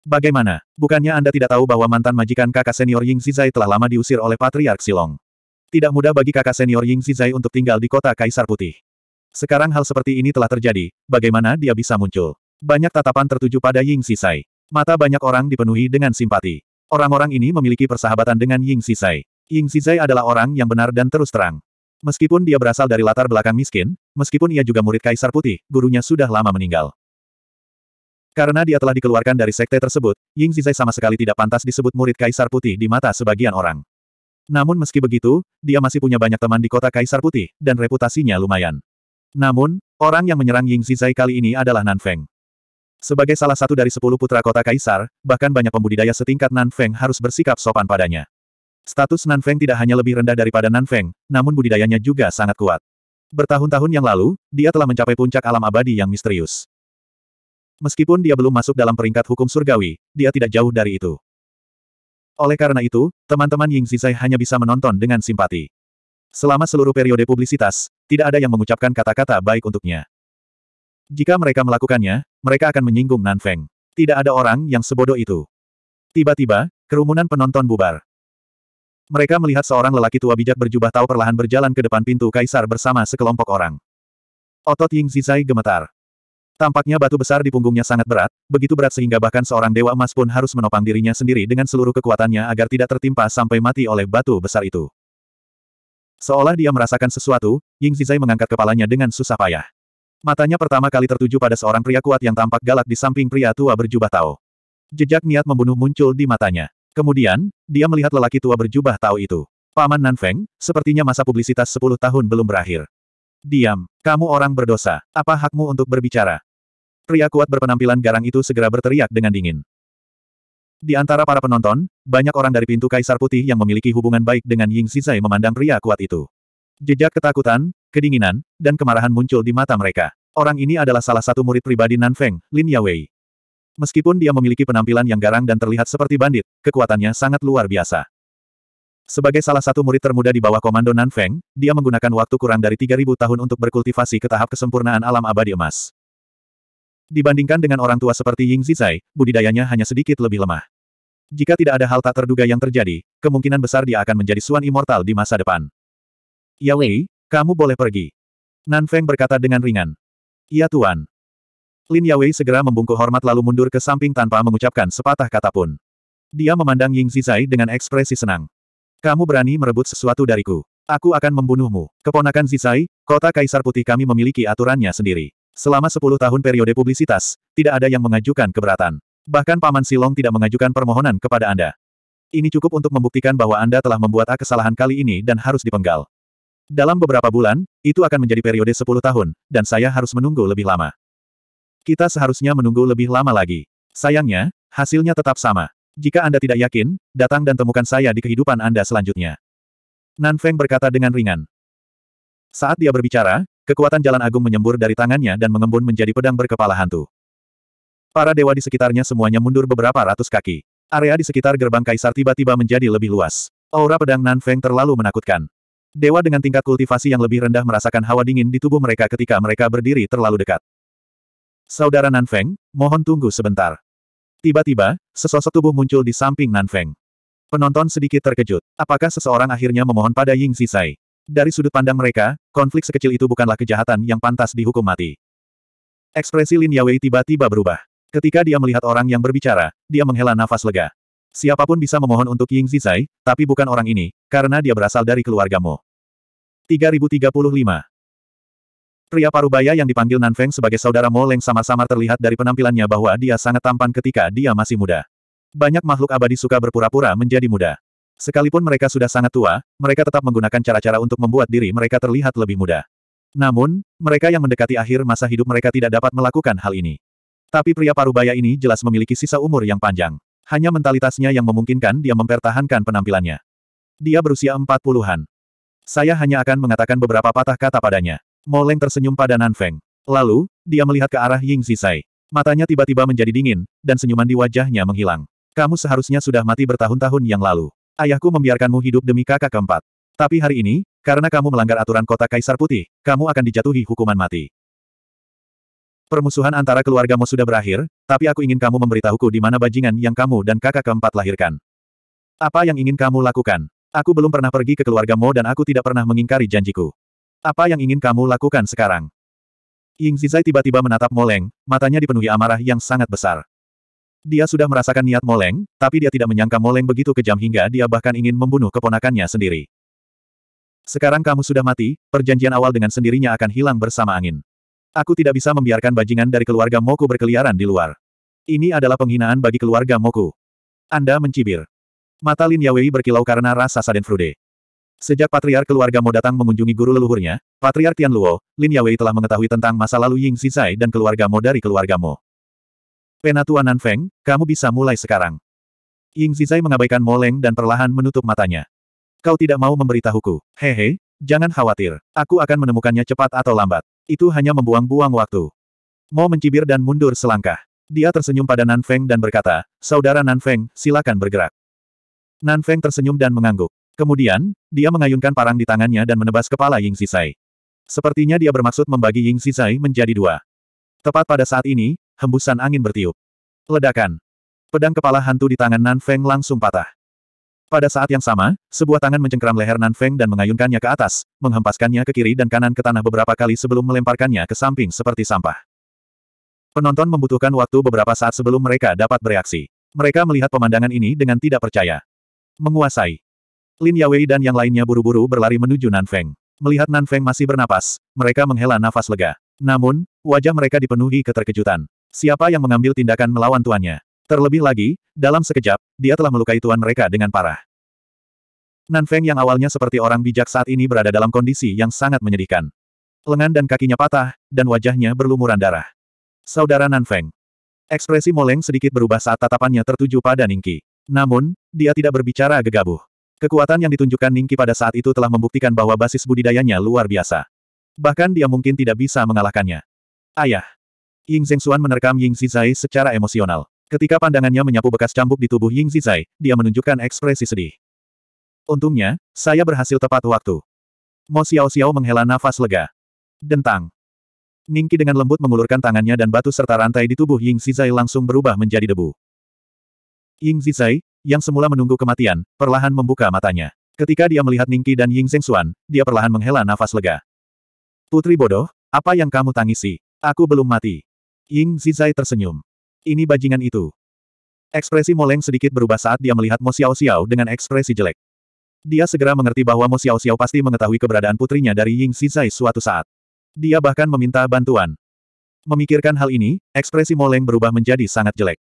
[SPEAKER 1] Bagaimana? Bukannya Anda tidak tahu bahwa mantan majikan kakak senior Ying Sisai telah lama diusir oleh Patriark Silong? Tidak mudah bagi kakak senior Ying Sisai untuk tinggal di kota Kaisar Putih. Sekarang hal seperti ini telah terjadi, bagaimana dia bisa muncul? Banyak tatapan tertuju pada Ying Sisai. Mata banyak orang dipenuhi dengan simpati. Orang-orang ini memiliki persahabatan dengan Ying Sisai. Ying Sisai adalah orang yang benar dan terus terang. Meskipun dia berasal dari latar belakang miskin, meskipun ia juga murid Kaisar Putih, gurunya sudah lama meninggal. Karena dia telah dikeluarkan dari sekte tersebut, Ying Zizai sama sekali tidak pantas disebut murid Kaisar Putih di mata sebagian orang. Namun meski begitu, dia masih punya banyak teman di kota Kaisar Putih, dan reputasinya lumayan. Namun, orang yang menyerang Ying Zizai kali ini adalah Nan Feng. Sebagai salah satu dari sepuluh putra kota Kaisar, bahkan banyak pembudidaya setingkat Nan Feng harus bersikap sopan padanya. Status Nan Feng tidak hanya lebih rendah daripada Nan Feng, namun budidayanya juga sangat kuat. Bertahun-tahun yang lalu, dia telah mencapai puncak alam abadi yang misterius. Meskipun dia belum masuk dalam peringkat hukum surgawi, dia tidak jauh dari itu. Oleh karena itu, teman-teman Ying Zizai hanya bisa menonton dengan simpati. Selama seluruh periode publisitas, tidak ada yang mengucapkan kata-kata baik untuknya. Jika mereka melakukannya, mereka akan menyinggung Nan Feng. Tidak ada orang yang sebodoh itu. Tiba-tiba, kerumunan penonton bubar. Mereka melihat seorang lelaki tua bijak berjubah tahu perlahan berjalan ke depan pintu kaisar bersama sekelompok orang. Otot Ying Zizai gemetar. Tampaknya batu besar di punggungnya sangat berat, begitu berat sehingga bahkan seorang dewa emas pun harus menopang dirinya sendiri dengan seluruh kekuatannya agar tidak tertimpa sampai mati oleh batu besar itu. Seolah dia merasakan sesuatu, Ying Zizai mengangkat kepalanya dengan susah payah. Matanya pertama kali tertuju pada seorang pria kuat yang tampak galak di samping pria tua berjubah Tao. Jejak niat membunuh muncul di matanya. Kemudian, dia melihat lelaki tua berjubah Tao itu. Paman Nanfeng, sepertinya masa publisitas 10 tahun belum berakhir. Diam, kamu orang berdosa. Apa hakmu untuk berbicara? Pria kuat berpenampilan garang itu segera berteriak dengan dingin. Di antara para penonton, banyak orang dari pintu Kaisar Putih yang memiliki hubungan baik dengan Ying Xizai memandang pria kuat itu. Jejak ketakutan, kedinginan, dan kemarahan muncul di mata mereka. Orang ini adalah salah satu murid pribadi Nan Feng, Lin Yawei. Meskipun dia memiliki penampilan yang garang dan terlihat seperti bandit, kekuatannya sangat luar biasa. Sebagai salah satu murid termuda di bawah komando Nan Feng, dia menggunakan waktu kurang dari 3000 tahun untuk berkultivasi ke tahap kesempurnaan alam abadi emas. Dibandingkan dengan orang tua seperti Ying Zizai, budidayanya hanya sedikit lebih lemah. Jika tidak ada hal tak terduga yang terjadi, kemungkinan besar dia akan menjadi Suan Immortal di masa depan. Yawei, kamu boleh pergi. Nan Feng berkata dengan ringan. Iya Tuan. Lin Yawei segera membungkuk hormat lalu mundur ke samping tanpa mengucapkan sepatah kata pun. Dia memandang Ying Zizai dengan ekspresi senang. Kamu berani merebut sesuatu dariku. Aku akan membunuhmu. Keponakan Zizai, kota Kaisar Putih kami memiliki aturannya sendiri. Selama 10 tahun periode publisitas, tidak ada yang mengajukan keberatan. Bahkan Paman Silong tidak mengajukan permohonan kepada Anda. Ini cukup untuk membuktikan bahwa Anda telah membuat A kesalahan kali ini dan harus dipenggal. Dalam beberapa bulan, itu akan menjadi periode 10 tahun, dan saya harus menunggu lebih lama. Kita seharusnya menunggu lebih lama lagi. Sayangnya, hasilnya tetap sama. Jika Anda tidak yakin, datang dan temukan saya di kehidupan Anda selanjutnya. Nan Feng berkata dengan ringan. Saat dia berbicara, kekuatan jalan agung menyembur dari tangannya dan mengembun menjadi pedang berkepala hantu. Para dewa di sekitarnya semuanya mundur beberapa ratus kaki. Area di sekitar gerbang kaisar tiba-tiba menjadi lebih luas. Aura pedang Nan Feng terlalu menakutkan. Dewa dengan tingkat kultivasi yang lebih rendah merasakan hawa dingin di tubuh mereka ketika mereka berdiri terlalu dekat. Saudara Nanfeng, mohon tunggu sebentar. Tiba-tiba, sesosok tubuh muncul di samping Nanfeng. Penonton sedikit terkejut. Apakah seseorang akhirnya memohon pada Ying Zisai? Dari sudut pandang mereka, konflik sekecil itu bukanlah kejahatan yang pantas dihukum mati. Ekspresi Lin Yawei tiba-tiba berubah. Ketika dia melihat orang yang berbicara, dia menghela nafas lega. Siapapun bisa memohon untuk Ying Zizai, tapi bukan orang ini, karena dia berasal dari keluargamu. 3035. Pria parubaya yang dipanggil Nanfeng sebagai saudara Mo Leng sama-sama terlihat dari penampilannya bahwa dia sangat tampan ketika dia masih muda. Banyak makhluk abadi suka berpura-pura menjadi muda. Sekalipun mereka sudah sangat tua, mereka tetap menggunakan cara-cara untuk membuat diri mereka terlihat lebih muda. Namun, mereka yang mendekati akhir masa hidup mereka tidak dapat melakukan hal ini. Tapi pria parubaya ini jelas memiliki sisa umur yang panjang. Hanya mentalitasnya yang memungkinkan dia mempertahankan penampilannya. Dia berusia empat puluhan. Saya hanya akan mengatakan beberapa patah kata padanya. Moleng tersenyum pada Nan Feng. Lalu, dia melihat ke arah Ying Zisai. Matanya tiba-tiba menjadi dingin, dan senyuman di wajahnya menghilang. Kamu seharusnya sudah mati bertahun-tahun yang lalu. Ayahku membiarkanmu hidup demi kakak keempat. Tapi hari ini, karena kamu melanggar aturan kota Kaisar Putih, kamu akan dijatuhi hukuman mati. Permusuhan antara keluargamu sudah berakhir, tapi aku ingin kamu memberitahuku di mana bajingan yang kamu dan kakak keempat lahirkan. Apa yang ingin kamu lakukan? Aku belum pernah pergi ke keluarga Mo dan aku tidak pernah mengingkari janjiku. Apa yang ingin kamu lakukan sekarang? Ying Zizai tiba-tiba menatap Moleng, matanya dipenuhi amarah yang sangat besar. Dia sudah merasakan niat Moleng, tapi dia tidak menyangka Moleng begitu kejam hingga dia bahkan ingin membunuh keponakannya sendiri. Sekarang kamu sudah mati, perjanjian awal dengan sendirinya akan hilang bersama angin. Aku tidak bisa membiarkan bajingan dari keluarga Moku berkeliaran di luar. Ini adalah penghinaan bagi keluarga Moku. Anda mencibir. Mata Lin Yawei berkilau karena rasa saden frude. Sejak patriark keluarga Mo datang mengunjungi guru leluhurnya, patriark Tian Luo, Lin Yawei telah mengetahui tentang masa lalu Ying Zizai dan keluarga Mo dari keluarga Mo. Penatua Nan Feng, kamu bisa mulai sekarang. Ying Zizai mengabaikan Mo Leng dan perlahan menutup matanya. Kau tidak mau memberitahuku. Hehe, jangan khawatir. Aku akan menemukannya cepat atau lambat. Itu hanya membuang-buang waktu. Mo mencibir dan mundur selangkah. Dia tersenyum pada Nan Feng dan berkata, Saudara Nan Feng, silakan bergerak. Nan Feng tersenyum dan mengangguk. Kemudian, dia mengayunkan parang di tangannya dan menebas kepala Ying Sisai. Sepertinya dia bermaksud membagi Ying Sisai menjadi dua. Tepat pada saat ini, hembusan angin bertiup. Ledakan. Pedang kepala hantu di tangan Nan Feng langsung patah. Pada saat yang sama, sebuah tangan mencengkeram leher Nan Feng dan mengayunkannya ke atas, menghempaskannya ke kiri dan kanan ke tanah beberapa kali sebelum melemparkannya ke samping seperti sampah. Penonton membutuhkan waktu beberapa saat sebelum mereka dapat bereaksi. Mereka melihat pemandangan ini dengan tidak percaya. Menguasai. Lin Yawei dan yang lainnya buru-buru berlari menuju Nan Feng. Melihat Nan Feng masih bernapas, mereka menghela nafas lega. Namun, wajah mereka dipenuhi keterkejutan. Siapa yang mengambil tindakan melawan tuannya? Terlebih lagi, dalam sekejap, dia telah melukai tuan mereka dengan parah. Nan Feng yang awalnya seperti orang bijak saat ini berada dalam kondisi yang sangat menyedihkan. Lengan dan kakinya patah, dan wajahnya berlumuran darah. Saudara Nan Feng. Ekspresi Moleng sedikit berubah saat tatapannya tertuju pada Ningki. Namun, dia tidak berbicara gegabah. Kekuatan yang ditunjukkan Ningki pada saat itu telah membuktikan bahwa basis budidayanya luar biasa. Bahkan dia mungkin tidak bisa mengalahkannya. Ayah. Ying Zhengxuan menerkam Ying Zizai secara emosional. Ketika pandangannya menyapu bekas cambuk di tubuh Ying Zizai, dia menunjukkan ekspresi sedih. Untungnya, saya berhasil tepat waktu. Mo Xiao Xiao menghela nafas lega. Dentang. Ningki dengan lembut mengulurkan tangannya dan batu serta rantai di tubuh Ying Zizai langsung berubah menjadi debu. Ying Zizai, yang semula menunggu kematian, perlahan membuka matanya. Ketika dia melihat Ningki dan Ying Xuan, dia perlahan menghela nafas lega. Putri bodoh, apa yang kamu tangisi? Aku belum mati. Ying Zizai tersenyum. Ini bajingan itu. Ekspresi Moleng sedikit berubah saat dia melihat Mo Xiao Xiao dengan ekspresi jelek. Dia segera mengerti bahwa Mo Xiao Xiao pasti mengetahui keberadaan putrinya dari Ying Zizai suatu saat. Dia bahkan meminta bantuan. Memikirkan hal ini, ekspresi Moleng berubah menjadi sangat jelek.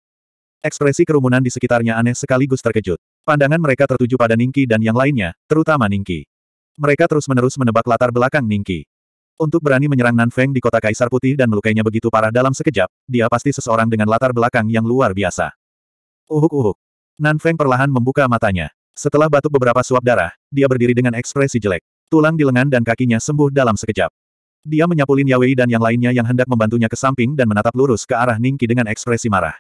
[SPEAKER 1] Ekspresi kerumunan di sekitarnya aneh sekaligus terkejut. Pandangan mereka tertuju pada Ningki dan yang lainnya, terutama Ningki. Mereka terus-menerus menebak latar belakang Ningki. Untuk berani menyerang Nan Feng di kota Kaisar Putih dan melukainya begitu parah dalam sekejap, dia pasti seseorang dengan latar belakang yang luar biasa. Uhuk-uhuk. Nan Feng perlahan membuka matanya. Setelah batuk beberapa suap darah, dia berdiri dengan ekspresi jelek. Tulang di lengan dan kakinya sembuh dalam sekejap. Dia menyapu Lin Yawei dan yang lainnya yang hendak membantunya ke samping dan menatap lurus ke arah Ningki dengan ekspresi marah.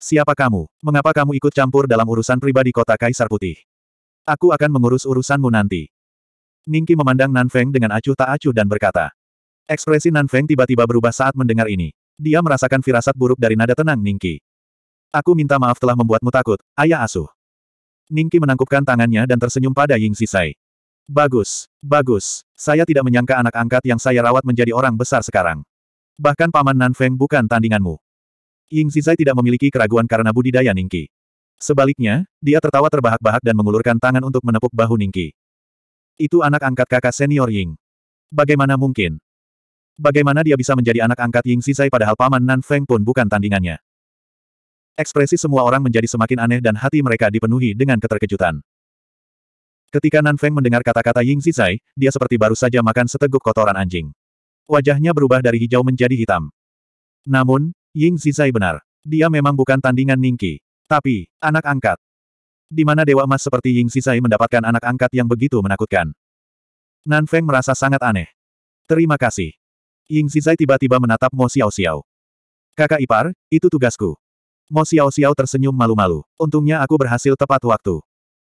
[SPEAKER 1] Siapa kamu? Mengapa kamu ikut campur dalam urusan pribadi kota Kaisar Putih? Aku akan mengurus urusanmu nanti. Ningki memandang Nan Feng dengan acuh tak acuh dan berkata. Ekspresi Nan Feng tiba-tiba berubah saat mendengar ini. Dia merasakan firasat buruk dari nada tenang Ningki. Aku minta maaf telah membuatmu takut, ayah asuh. Ningki menangkupkan tangannya dan tersenyum pada Ying Sisai. Bagus, bagus. Saya tidak menyangka anak angkat yang saya rawat menjadi orang besar sekarang. Bahkan paman Nan Feng bukan tandinganmu. Ying Zizai tidak memiliki keraguan karena budidaya Ningki. Sebaliknya, dia tertawa terbahak-bahak dan mengulurkan tangan untuk menepuk bahu Ningki. Itu anak angkat kakak senior Ying. Bagaimana mungkin? Bagaimana dia bisa menjadi anak angkat Ying Zizai padahal paman Nan Feng pun bukan tandingannya? Ekspresi semua orang menjadi semakin aneh dan hati mereka dipenuhi dengan keterkejutan. Ketika Nan Feng mendengar kata-kata Ying Zizai, dia seperti baru saja makan seteguk kotoran anjing. Wajahnya berubah dari hijau menjadi hitam. Namun, Ying Zizai benar. Dia memang bukan tandingan Ningki. Tapi, anak angkat. Di mana Dewa Emas seperti Ying Zizai mendapatkan anak angkat yang begitu menakutkan. Nan Feng merasa sangat aneh. Terima kasih. Ying Zizai tiba-tiba menatap Mo Xiao Xiao. Kakak ipar, itu tugasku. Mo Xiao Xiao tersenyum malu-malu. Untungnya aku berhasil tepat waktu.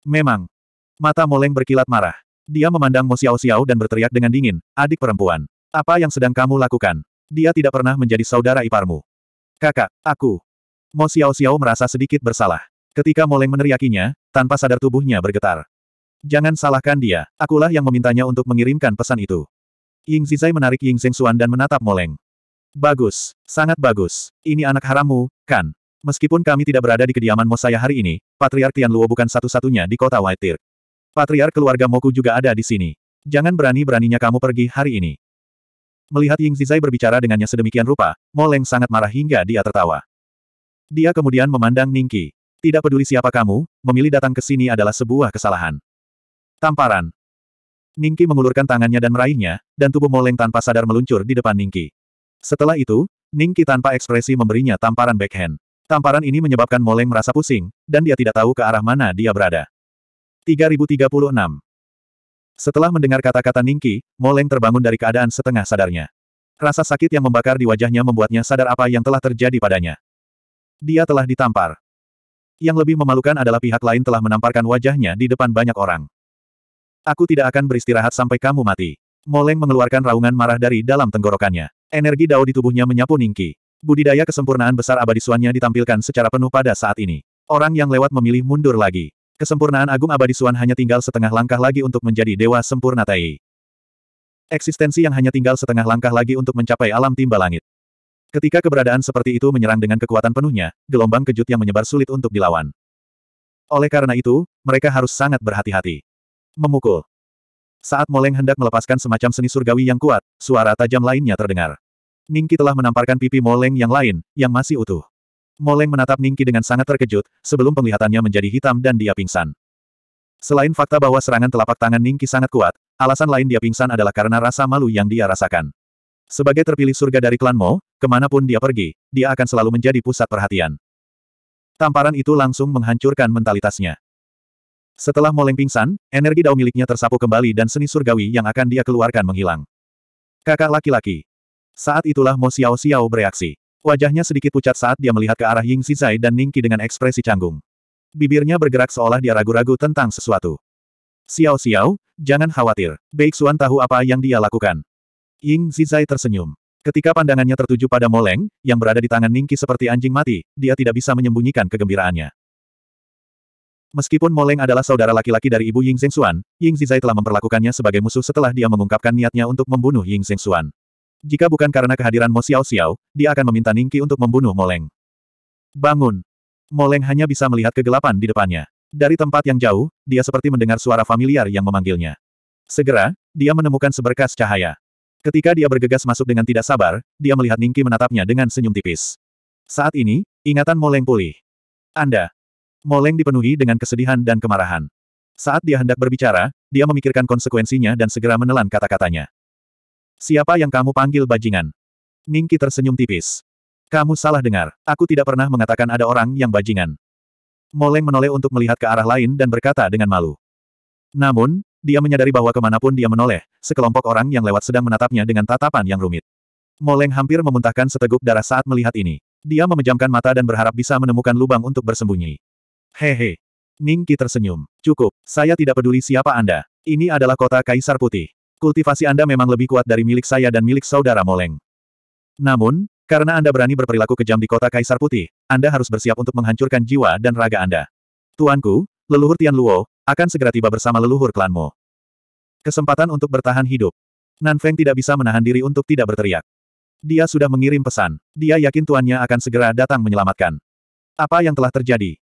[SPEAKER 1] Memang. Mata Moleng berkilat marah. Dia memandang Mo Xiao Xiao dan berteriak dengan dingin, adik perempuan. Apa yang sedang kamu lakukan? Dia tidak pernah menjadi saudara iparmu. Kakak, aku. Mo Xiao Xiao merasa sedikit bersalah. Ketika Moleng meneriakinya, tanpa sadar tubuhnya bergetar. Jangan salahkan dia, akulah yang memintanya untuk mengirimkan pesan itu. Ying Zizai menarik Ying Xuan dan menatap Moleng. Bagus, sangat bagus. Ini anak harammu, kan? Meskipun kami tidak berada di kediaman Mo saya hari ini, Patriark Tian Luo bukan satu-satunya di kota White Tear. Patriark keluarga Moku juga ada di sini. Jangan berani-beraninya kamu pergi hari ini. Melihat Ying Zizai berbicara dengannya sedemikian rupa, Mo Leng sangat marah hingga dia tertawa. Dia kemudian memandang Ningki. Tidak peduli siapa kamu, memilih datang ke sini adalah sebuah kesalahan. Tamparan. Ningki mengulurkan tangannya dan meraihnya, dan tubuh Mo Leng tanpa sadar meluncur di depan Ningki. Setelah itu, Ningki tanpa ekspresi memberinya tamparan backhand. Tamparan ini menyebabkan Mo Leng merasa pusing, dan dia tidak tahu ke arah mana dia berada. 3036 setelah mendengar kata-kata Ningki, Moleng terbangun dari keadaan setengah sadarnya. Rasa sakit yang membakar di wajahnya membuatnya sadar apa yang telah terjadi padanya. Dia telah ditampar. Yang lebih memalukan adalah pihak lain telah menamparkan wajahnya di depan banyak orang. Aku tidak akan beristirahat sampai kamu mati. Moleng mengeluarkan raungan marah dari dalam tenggorokannya. Energi dao di tubuhnya menyapu Ningki. Budidaya kesempurnaan besar abadi suannya ditampilkan secara penuh pada saat ini. Orang yang lewat memilih mundur lagi. Kesempurnaan Agung Abadi Suan hanya tinggal setengah langkah lagi untuk menjadi Dewa Sempurna Tai. Eksistensi yang hanya tinggal setengah langkah lagi untuk mencapai alam timba langit. Ketika keberadaan seperti itu menyerang dengan kekuatan penuhnya, gelombang kejut yang menyebar sulit untuk dilawan. Oleh karena itu, mereka harus sangat berhati-hati. Memukul. Saat Moleng hendak melepaskan semacam seni surgawi yang kuat, suara tajam lainnya terdengar. Ningki telah menamparkan pipi Moleng yang lain, yang masih utuh. Moleng menatap Ningki dengan sangat terkejut, sebelum penglihatannya menjadi hitam dan dia pingsan. Selain fakta bahwa serangan telapak tangan Ningki sangat kuat, alasan lain dia pingsan adalah karena rasa malu yang dia rasakan. Sebagai terpilih surga dari klan Mo, kemanapun dia pergi, dia akan selalu menjadi pusat perhatian. Tamparan itu langsung menghancurkan mentalitasnya. Setelah Moleng pingsan, energi dao miliknya tersapu kembali dan seni surgawi yang akan dia keluarkan menghilang. Kakak laki-laki. Saat itulah Mo Xiao Xiao bereaksi. Wajahnya sedikit pucat saat dia melihat ke arah Ying Zizai dan Ningqi dengan ekspresi canggung. Bibirnya bergerak seolah dia ragu-ragu tentang sesuatu. Xiao Xiao, jangan khawatir. Baik Xuan tahu apa yang dia lakukan. Ying Zizai tersenyum. Ketika pandangannya tertuju pada Moleng, yang berada di tangan Ningki seperti anjing mati, dia tidak bisa menyembunyikan kegembiraannya. Meskipun Moleng adalah saudara laki-laki dari ibu Ying Zhengxuan, Ying Zizai telah memperlakukannya sebagai musuh setelah dia mengungkapkan niatnya untuk membunuh Ying Zhengxuan. Jika bukan karena kehadiran Mo Xiao Xiao, dia akan meminta Ningki untuk membunuh Moleng. Bangun! Moleng hanya bisa melihat kegelapan di depannya. Dari tempat yang jauh, dia seperti mendengar suara familiar yang memanggilnya. Segera, dia menemukan seberkas cahaya. Ketika dia bergegas masuk dengan tidak sabar, dia melihat Ningki menatapnya dengan senyum tipis. Saat ini, ingatan Moleng pulih. Anda. Moleng dipenuhi dengan kesedihan dan kemarahan. Saat dia hendak berbicara, dia memikirkan konsekuensinya dan segera menelan kata-katanya. Siapa yang kamu panggil bajingan? Ningki tersenyum tipis. Kamu salah dengar. Aku tidak pernah mengatakan ada orang yang bajingan. Moleng menoleh untuk melihat ke arah lain dan berkata dengan malu. Namun, dia menyadari bahwa kemanapun dia menoleh, sekelompok orang yang lewat sedang menatapnya dengan tatapan yang rumit. Moleng hampir memuntahkan seteguk darah saat melihat ini. Dia memejamkan mata dan berharap bisa menemukan lubang untuk bersembunyi. Hehe. Ningki tersenyum. Cukup, saya tidak peduli siapa Anda. Ini adalah kota Kaisar Putih. Kultivasi Anda memang lebih kuat dari milik saya dan milik saudara Moleng. Namun, karena Anda berani berperilaku kejam di kota Kaisar Putih, Anda harus bersiap untuk menghancurkan jiwa dan raga Anda. Tuanku, leluhur Tian Luo, akan segera tiba bersama leluhur klanmu. Kesempatan untuk bertahan hidup. Nan Feng tidak bisa menahan diri untuk tidak berteriak. Dia sudah mengirim pesan. Dia yakin tuannya akan segera datang menyelamatkan. Apa yang telah terjadi?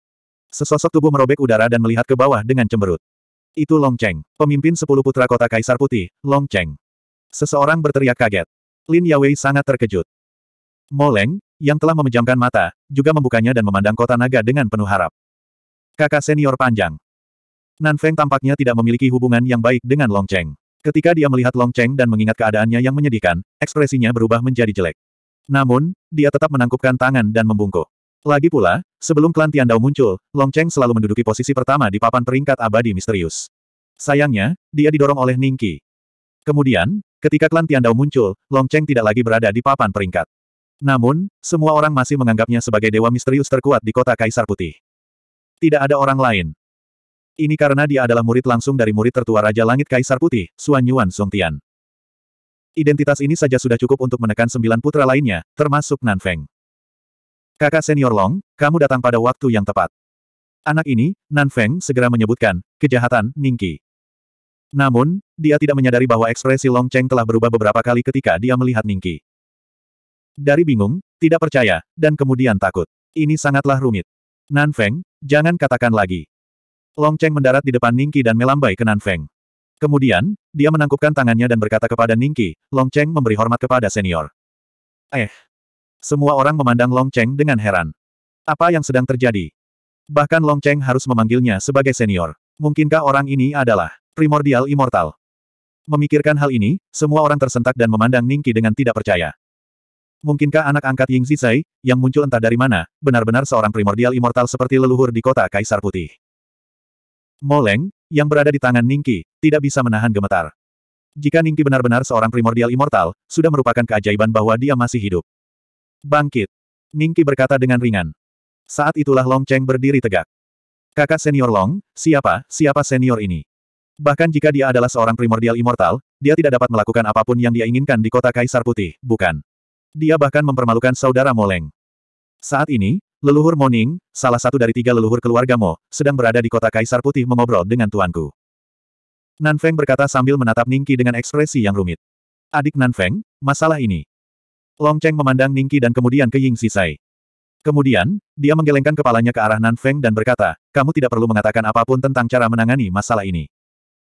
[SPEAKER 1] Sesosok tubuh merobek udara dan melihat ke bawah dengan cemberut. Itu Long Cheng, pemimpin sepuluh putra kota Kaisar Putih, Long Cheng. Seseorang berteriak kaget. Lin Yawei sangat terkejut. Moleng, yang telah memejamkan mata, juga membukanya dan memandang kota naga dengan penuh harap. Kakak senior panjang. Nan Feng tampaknya tidak memiliki hubungan yang baik dengan Long Cheng. Ketika dia melihat Long Cheng dan mengingat keadaannya yang menyedihkan, ekspresinya berubah menjadi jelek. Namun, dia tetap menangkupkan tangan dan membungkuk. Lagi pula, sebelum klan Tiandao muncul, Long Cheng selalu menduduki posisi pertama di papan peringkat abadi misterius. Sayangnya, dia didorong oleh Ningqi. Kemudian, ketika klan Tiandao muncul, Long Cheng tidak lagi berada di papan peringkat. Namun, semua orang masih menganggapnya sebagai dewa misterius terkuat di kota Kaisar Putih. Tidak ada orang lain. Ini karena dia adalah murid langsung dari murid tertua Raja Langit Kaisar Putih, Suanyuan Yuan Tian. Identitas ini saja sudah cukup untuk menekan sembilan putra lainnya, termasuk Nan Feng. Kakak senior Long, kamu datang pada waktu yang tepat. Anak ini, Nan Feng segera menyebutkan, kejahatan, Ningki. Namun, dia tidak menyadari bahwa ekspresi Long Cheng telah berubah beberapa kali ketika dia melihat Ningki. Dari bingung, tidak percaya, dan kemudian takut. Ini sangatlah rumit. Nan Feng, jangan katakan lagi. Long Cheng mendarat di depan Ningki dan melambai ke Nan Feng. Kemudian, dia menangkupkan tangannya dan berkata kepada Ningki, Long Cheng memberi hormat kepada senior. Eh, semua orang memandang Long Cheng dengan heran. Apa yang sedang terjadi? Bahkan Long Cheng harus memanggilnya sebagai senior. Mungkinkah orang ini adalah primordial immortal? Memikirkan hal ini, semua orang tersentak dan memandang Ningki dengan tidak percaya. Mungkinkah anak angkat Ying Zizai, yang muncul entah dari mana, benar-benar seorang primordial immortal seperti leluhur di kota Kaisar Putih? Moleng, yang berada di tangan Ningki, tidak bisa menahan gemetar. Jika Ningki benar-benar seorang primordial immortal, sudah merupakan keajaiban bahwa dia masih hidup. Bangkit. Ningki berkata dengan ringan. Saat itulah Long Cheng berdiri tegak. Kakak senior Long, siapa, siapa senior ini? Bahkan jika dia adalah seorang primordial immortal, dia tidak dapat melakukan apapun yang dia inginkan di kota Kaisar Putih, bukan? Dia bahkan mempermalukan saudara Moleng. Saat ini, leluhur Moning, salah satu dari tiga leluhur keluarga Mo, sedang berada di kota Kaisar Putih mengobrol dengan tuanku. Nan Feng berkata sambil menatap Ningki dengan ekspresi yang rumit. Adik Nan Feng, masalah ini. Long Cheng memandang Ningki dan kemudian ke Ying Sisai. Kemudian, dia menggelengkan kepalanya ke arah Nan Feng dan berkata, kamu tidak perlu mengatakan apapun tentang cara menangani masalah ini.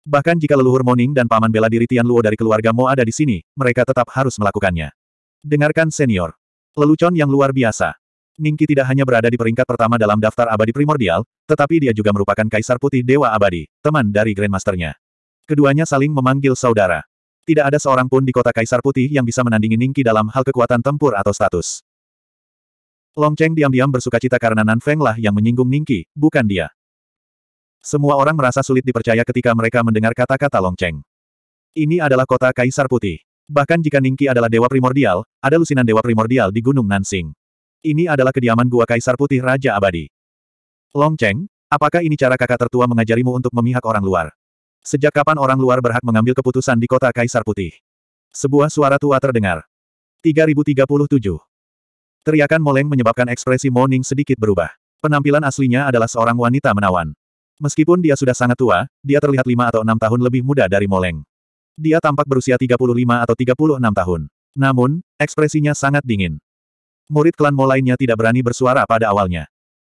[SPEAKER 1] Bahkan jika leluhur Moning dan paman bela diri Tian Luo dari keluarga Mo ada di sini, mereka tetap harus melakukannya. Dengarkan senior. Lelucon yang luar biasa. Ningki tidak hanya berada di peringkat pertama dalam daftar abadi primordial, tetapi dia juga merupakan kaisar putih dewa abadi, teman dari Grandmasternya. Keduanya saling memanggil saudara. Tidak ada seorang pun di kota Kaisar Putih yang bisa menandingi Ningki dalam hal kekuatan tempur atau status. Long Cheng diam-diam bersuka cita karena Nan Feng lah yang menyinggung Ningki, bukan dia. Semua orang merasa sulit dipercaya ketika mereka mendengar kata-kata Long Cheng. Ini adalah kota Kaisar Putih. Bahkan jika Ningki adalah dewa primordial, ada lusinan dewa primordial di Gunung Nansing. Ini adalah kediaman gua Kaisar Putih Raja Abadi. Long Cheng, apakah ini cara kakak tertua mengajarimu untuk memihak orang luar? Sejak kapan orang luar berhak mengambil keputusan di kota Kaisar Putih? Sebuah suara tua terdengar. 3037. Teriakan Moleng menyebabkan ekspresi Morning sedikit berubah. Penampilan aslinya adalah seorang wanita menawan. Meskipun dia sudah sangat tua, dia terlihat lima atau enam tahun lebih muda dari Moleng. Dia tampak berusia 35 atau 36 tahun. Namun, ekspresinya sangat dingin. Murid klan Mo lainnya tidak berani bersuara pada awalnya.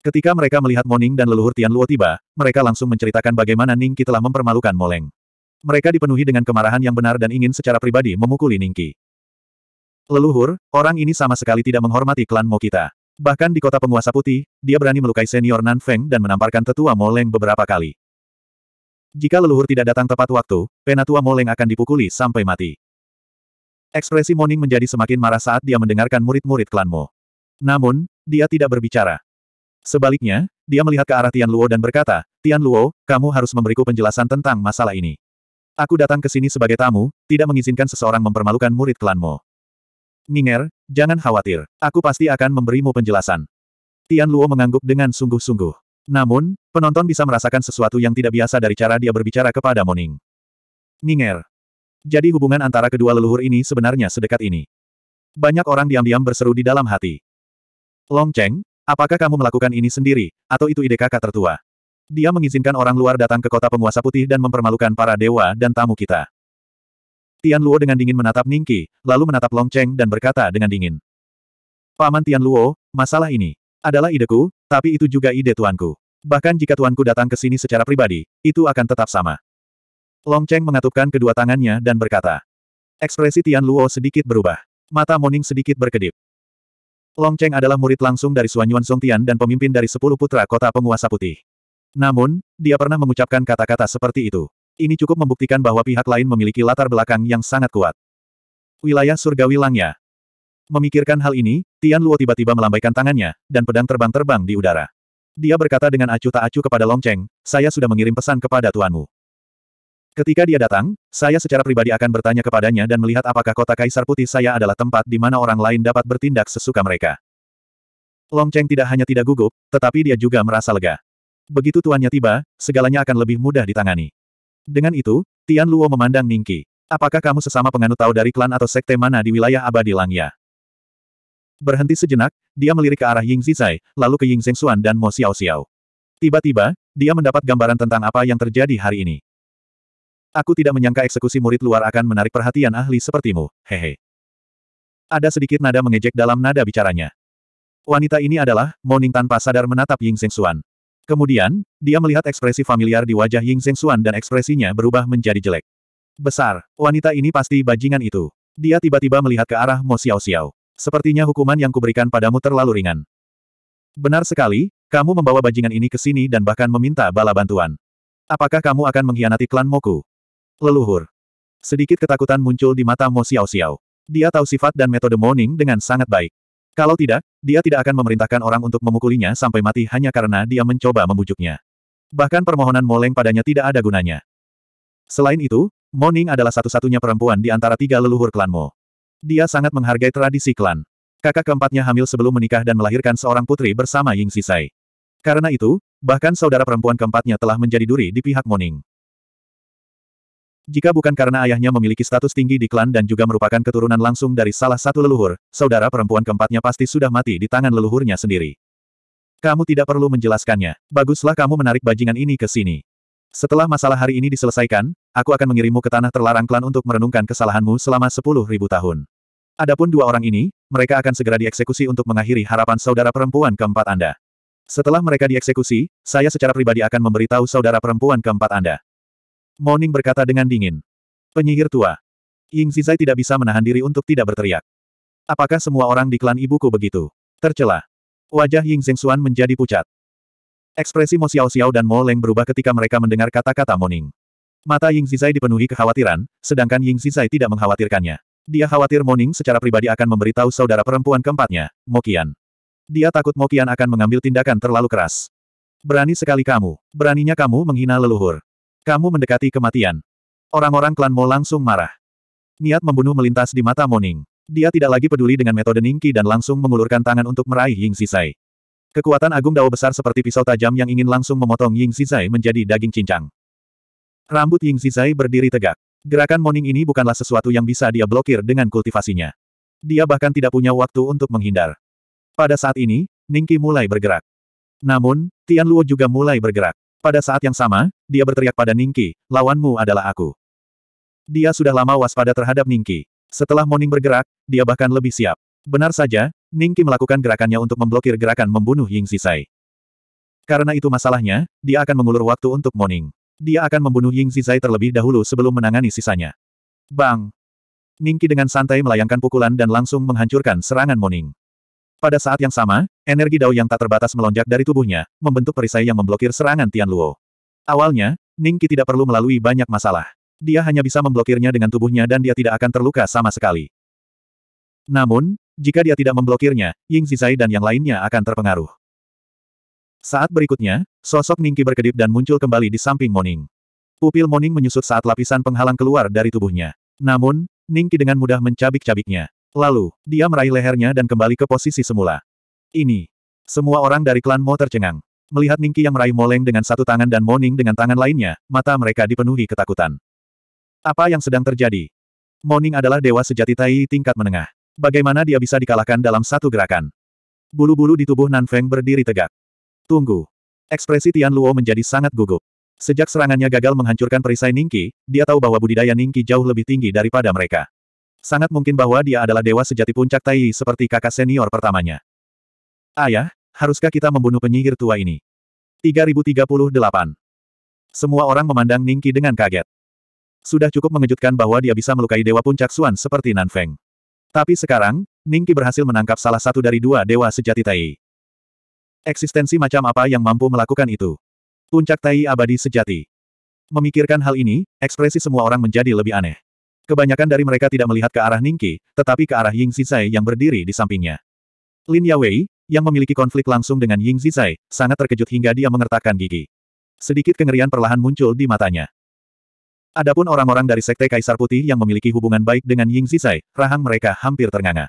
[SPEAKER 1] Ketika mereka melihat Moning dan leluhur Tian Luo tiba, mereka langsung menceritakan bagaimana Ningqi telah mempermalukan Moleng. Mereka dipenuhi dengan kemarahan yang benar dan ingin secara pribadi memukuli Ningqi. Leluhur, orang ini sama sekali tidak menghormati klan Mo kita. Bahkan di kota penguasa putih, dia berani melukai senior Nan Feng dan menamparkan tetua Moleng beberapa kali. Jika leluhur tidak datang tepat waktu, penatua Moleng akan dipukuli sampai mati. Ekspresi Moning menjadi semakin marah saat dia mendengarkan murid-murid klan Mo. Namun, dia tidak berbicara. Sebaliknya, dia melihat ke arah Tian Luo dan berkata, Tian Luo, kamu harus memberiku penjelasan tentang masalah ini. Aku datang ke sini sebagai tamu, tidak mengizinkan seseorang mempermalukan murid klanmu. Ninger, jangan khawatir, aku pasti akan memberimu penjelasan. Tian Luo mengangguk dengan sungguh-sungguh. Namun, penonton bisa merasakan sesuatu yang tidak biasa dari cara dia berbicara kepada Moning. Ninger. Jadi hubungan antara kedua leluhur ini sebenarnya sedekat ini. Banyak orang diam-diam berseru di dalam hati. Long Cheng, Apakah kamu melakukan ini sendiri, atau itu ide kakak tertua? Dia mengizinkan orang luar datang ke kota penguasa putih dan mempermalukan para dewa dan tamu kita. Tian Luo dengan dingin menatap Ningki, lalu menatap Long Cheng dan berkata dengan dingin. Paman Tian Luo, masalah ini adalah ideku, tapi itu juga ide tuanku. Bahkan jika tuanku datang ke sini secara pribadi, itu akan tetap sama. Long Cheng mengatupkan kedua tangannya dan berkata. Ekspresi Tian Luo sedikit berubah. Mata Moning sedikit berkedip. Long Cheng adalah murid langsung dari Suanyuan Tian dan pemimpin dari sepuluh putra kota penguasa putih. Namun, dia pernah mengucapkan kata-kata seperti itu. Ini cukup membuktikan bahwa pihak lain memiliki latar belakang yang sangat kuat. Wilayah surgawi langnya. Memikirkan hal ini, Tian Luo tiba-tiba melambaikan tangannya, dan pedang terbang-terbang di udara. Dia berkata dengan acuh tak acuh kepada Long Cheng, saya sudah mengirim pesan kepada tuanmu. Ketika dia datang, saya secara pribadi akan bertanya kepadanya dan melihat apakah kota Kaisar Putih saya adalah tempat di mana orang lain dapat bertindak sesuka mereka. Long Cheng tidak hanya tidak gugup, tetapi dia juga merasa lega. Begitu tuannya tiba, segalanya akan lebih mudah ditangani. Dengan itu, Tian Luo memandang Ningki. Apakah kamu sesama penganut tahu dari klan atau sekte mana di wilayah abadi Langya? Berhenti sejenak, dia melirik ke arah Ying Zizai, lalu ke Ying Zhengxuan dan Mo Xiao Xiao. Tiba-tiba, dia mendapat gambaran tentang apa yang terjadi hari ini. Aku tidak menyangka eksekusi murid luar akan menarik perhatian ahli sepertimu, hehe. Ada sedikit nada mengejek dalam nada bicaranya. Wanita ini adalah, Moning tanpa sadar menatap Ying Xuan. Kemudian, dia melihat ekspresi familiar di wajah Ying Xuan dan ekspresinya berubah menjadi jelek. Besar, wanita ini pasti bajingan itu. Dia tiba-tiba melihat ke arah Mo Xiao Xiao. Sepertinya hukuman yang kuberikan padamu terlalu ringan. Benar sekali, kamu membawa bajingan ini ke sini dan bahkan meminta bala bantuan. Apakah kamu akan mengkhianati klan Moku? Leluhur. Sedikit ketakutan muncul di mata Mo Xiao Xiao. Dia tahu sifat dan metode Moning dengan sangat baik. Kalau tidak, dia tidak akan memerintahkan orang untuk memukulinya sampai mati hanya karena dia mencoba membujuknya. Bahkan permohonan Moleng padanya tidak ada gunanya. Selain itu, Moning adalah satu-satunya perempuan di antara tiga leluhur klan Mo. Dia sangat menghargai tradisi klan. Kakak keempatnya hamil sebelum menikah dan melahirkan seorang putri bersama Ying Sisai. Karena itu, bahkan saudara perempuan keempatnya telah menjadi duri di pihak Moning. Jika bukan karena ayahnya memiliki status tinggi di klan dan juga merupakan keturunan langsung dari salah satu leluhur, saudara perempuan keempatnya pasti sudah mati di tangan leluhurnya sendiri. Kamu tidak perlu menjelaskannya. Baguslah kamu menarik bajingan ini ke sini. Setelah masalah hari ini diselesaikan, aku akan mengirimmu ke tanah terlarang klan untuk merenungkan kesalahanmu selama sepuluh ribu tahun. Adapun dua orang ini, mereka akan segera dieksekusi untuk mengakhiri harapan saudara perempuan keempat Anda. Setelah mereka dieksekusi, saya secara pribadi akan memberitahu saudara perempuan keempat Anda. Moning berkata dengan dingin. Penyihir tua. Ying Zizai tidak bisa menahan diri untuk tidak berteriak. Apakah semua orang di klan ibuku begitu? Tercelah. Wajah Ying Zhengxuan menjadi pucat. Ekspresi Mo Xiao Xiao dan Mo Leng berubah ketika mereka mendengar kata-kata Moning. Mata Ying Zizai dipenuhi kekhawatiran, sedangkan Ying Zizai tidak mengkhawatirkannya. Dia khawatir Moning secara pribadi akan memberitahu saudara perempuan keempatnya, Mo Qian. Dia takut Mo Qian akan mengambil tindakan terlalu keras. Berani sekali kamu, beraninya kamu menghina leluhur. Kamu mendekati kematian. Orang-orang klan Mo langsung marah. Niat membunuh melintas di mata Moning. Dia tidak lagi peduli dengan metode Ningki dan langsung mengulurkan tangan untuk meraih Ying Sisai. Kekuatan agung dao besar seperti pisau tajam yang ingin langsung memotong Ying Sisai menjadi daging cincang. Rambut Ying Sisai berdiri tegak. Gerakan Moning ini bukanlah sesuatu yang bisa dia blokir dengan kultivasinya. Dia bahkan tidak punya waktu untuk menghindar. Pada saat ini, Ningki mulai bergerak. Namun, Tian Luo juga mulai bergerak. Pada saat yang sama, dia berteriak pada Ningki, lawanmu adalah aku. Dia sudah lama waspada terhadap Ningki. Setelah Moning bergerak, dia bahkan lebih siap. Benar saja, Ningki melakukan gerakannya untuk memblokir gerakan membunuh Ying Zizai. Karena itu masalahnya, dia akan mengulur waktu untuk Moning. Dia akan membunuh Ying Zizai terlebih dahulu sebelum menangani sisanya. Bang! Ningki dengan santai melayangkan pukulan dan langsung menghancurkan serangan Moning. Pada saat yang sama, energi Dao yang tak terbatas melonjak dari tubuhnya, membentuk perisai yang memblokir serangan Tian Luo. Awalnya, Ningki tidak perlu melalui banyak masalah. Dia hanya bisa memblokirnya dengan tubuhnya dan dia tidak akan terluka sama sekali. Namun, jika dia tidak memblokirnya, Ying Zizai dan yang lainnya akan terpengaruh. Saat berikutnya, sosok Ningki berkedip dan muncul kembali di samping Moning. Pupil Moning menyusut saat lapisan penghalang keluar dari tubuhnya. Namun, Ningki dengan mudah mencabik-cabiknya. Lalu, dia meraih lehernya dan kembali ke posisi semula. Ini. Semua orang dari klan Mo tercengang. Melihat Ningki yang meraih Moleng dengan satu tangan dan Moning dengan tangan lainnya, mata mereka dipenuhi ketakutan. Apa yang sedang terjadi? Moning adalah dewa sejati Tai tingkat menengah. Bagaimana dia bisa dikalahkan dalam satu gerakan? Bulu-bulu di tubuh Nan Feng berdiri tegak. Tunggu. Ekspresi Tian Luo menjadi sangat gugup. Sejak serangannya gagal menghancurkan perisai Ningki, dia tahu bahwa budidaya Ningki jauh lebih tinggi daripada mereka. Sangat mungkin bahwa dia adalah dewa sejati puncak Tai seperti kakak senior pertamanya. Ayah, haruskah kita membunuh penyihir tua ini? 3038. Semua orang memandang Ningki dengan kaget. Sudah cukup mengejutkan bahwa dia bisa melukai Dewa Puncak Suan seperti Nanfeng. Tapi sekarang, Ningki berhasil menangkap salah satu dari dua Dewa Sejati Tai. Eksistensi macam apa yang mampu melakukan itu? Puncak Tai abadi sejati. Memikirkan hal ini, ekspresi semua orang menjadi lebih aneh. Kebanyakan dari mereka tidak melihat ke arah Ningqi, tetapi ke arah Ying Zizai yang berdiri di sampingnya. Lin Yawei, yang memiliki konflik langsung dengan Ying Zizai, sangat terkejut hingga dia mengertakkan gigi. Sedikit kengerian perlahan muncul di matanya. Adapun orang-orang dari Sekte Kaisar Putih yang memiliki hubungan baik dengan Ying Zizai, rahang mereka hampir ternganga.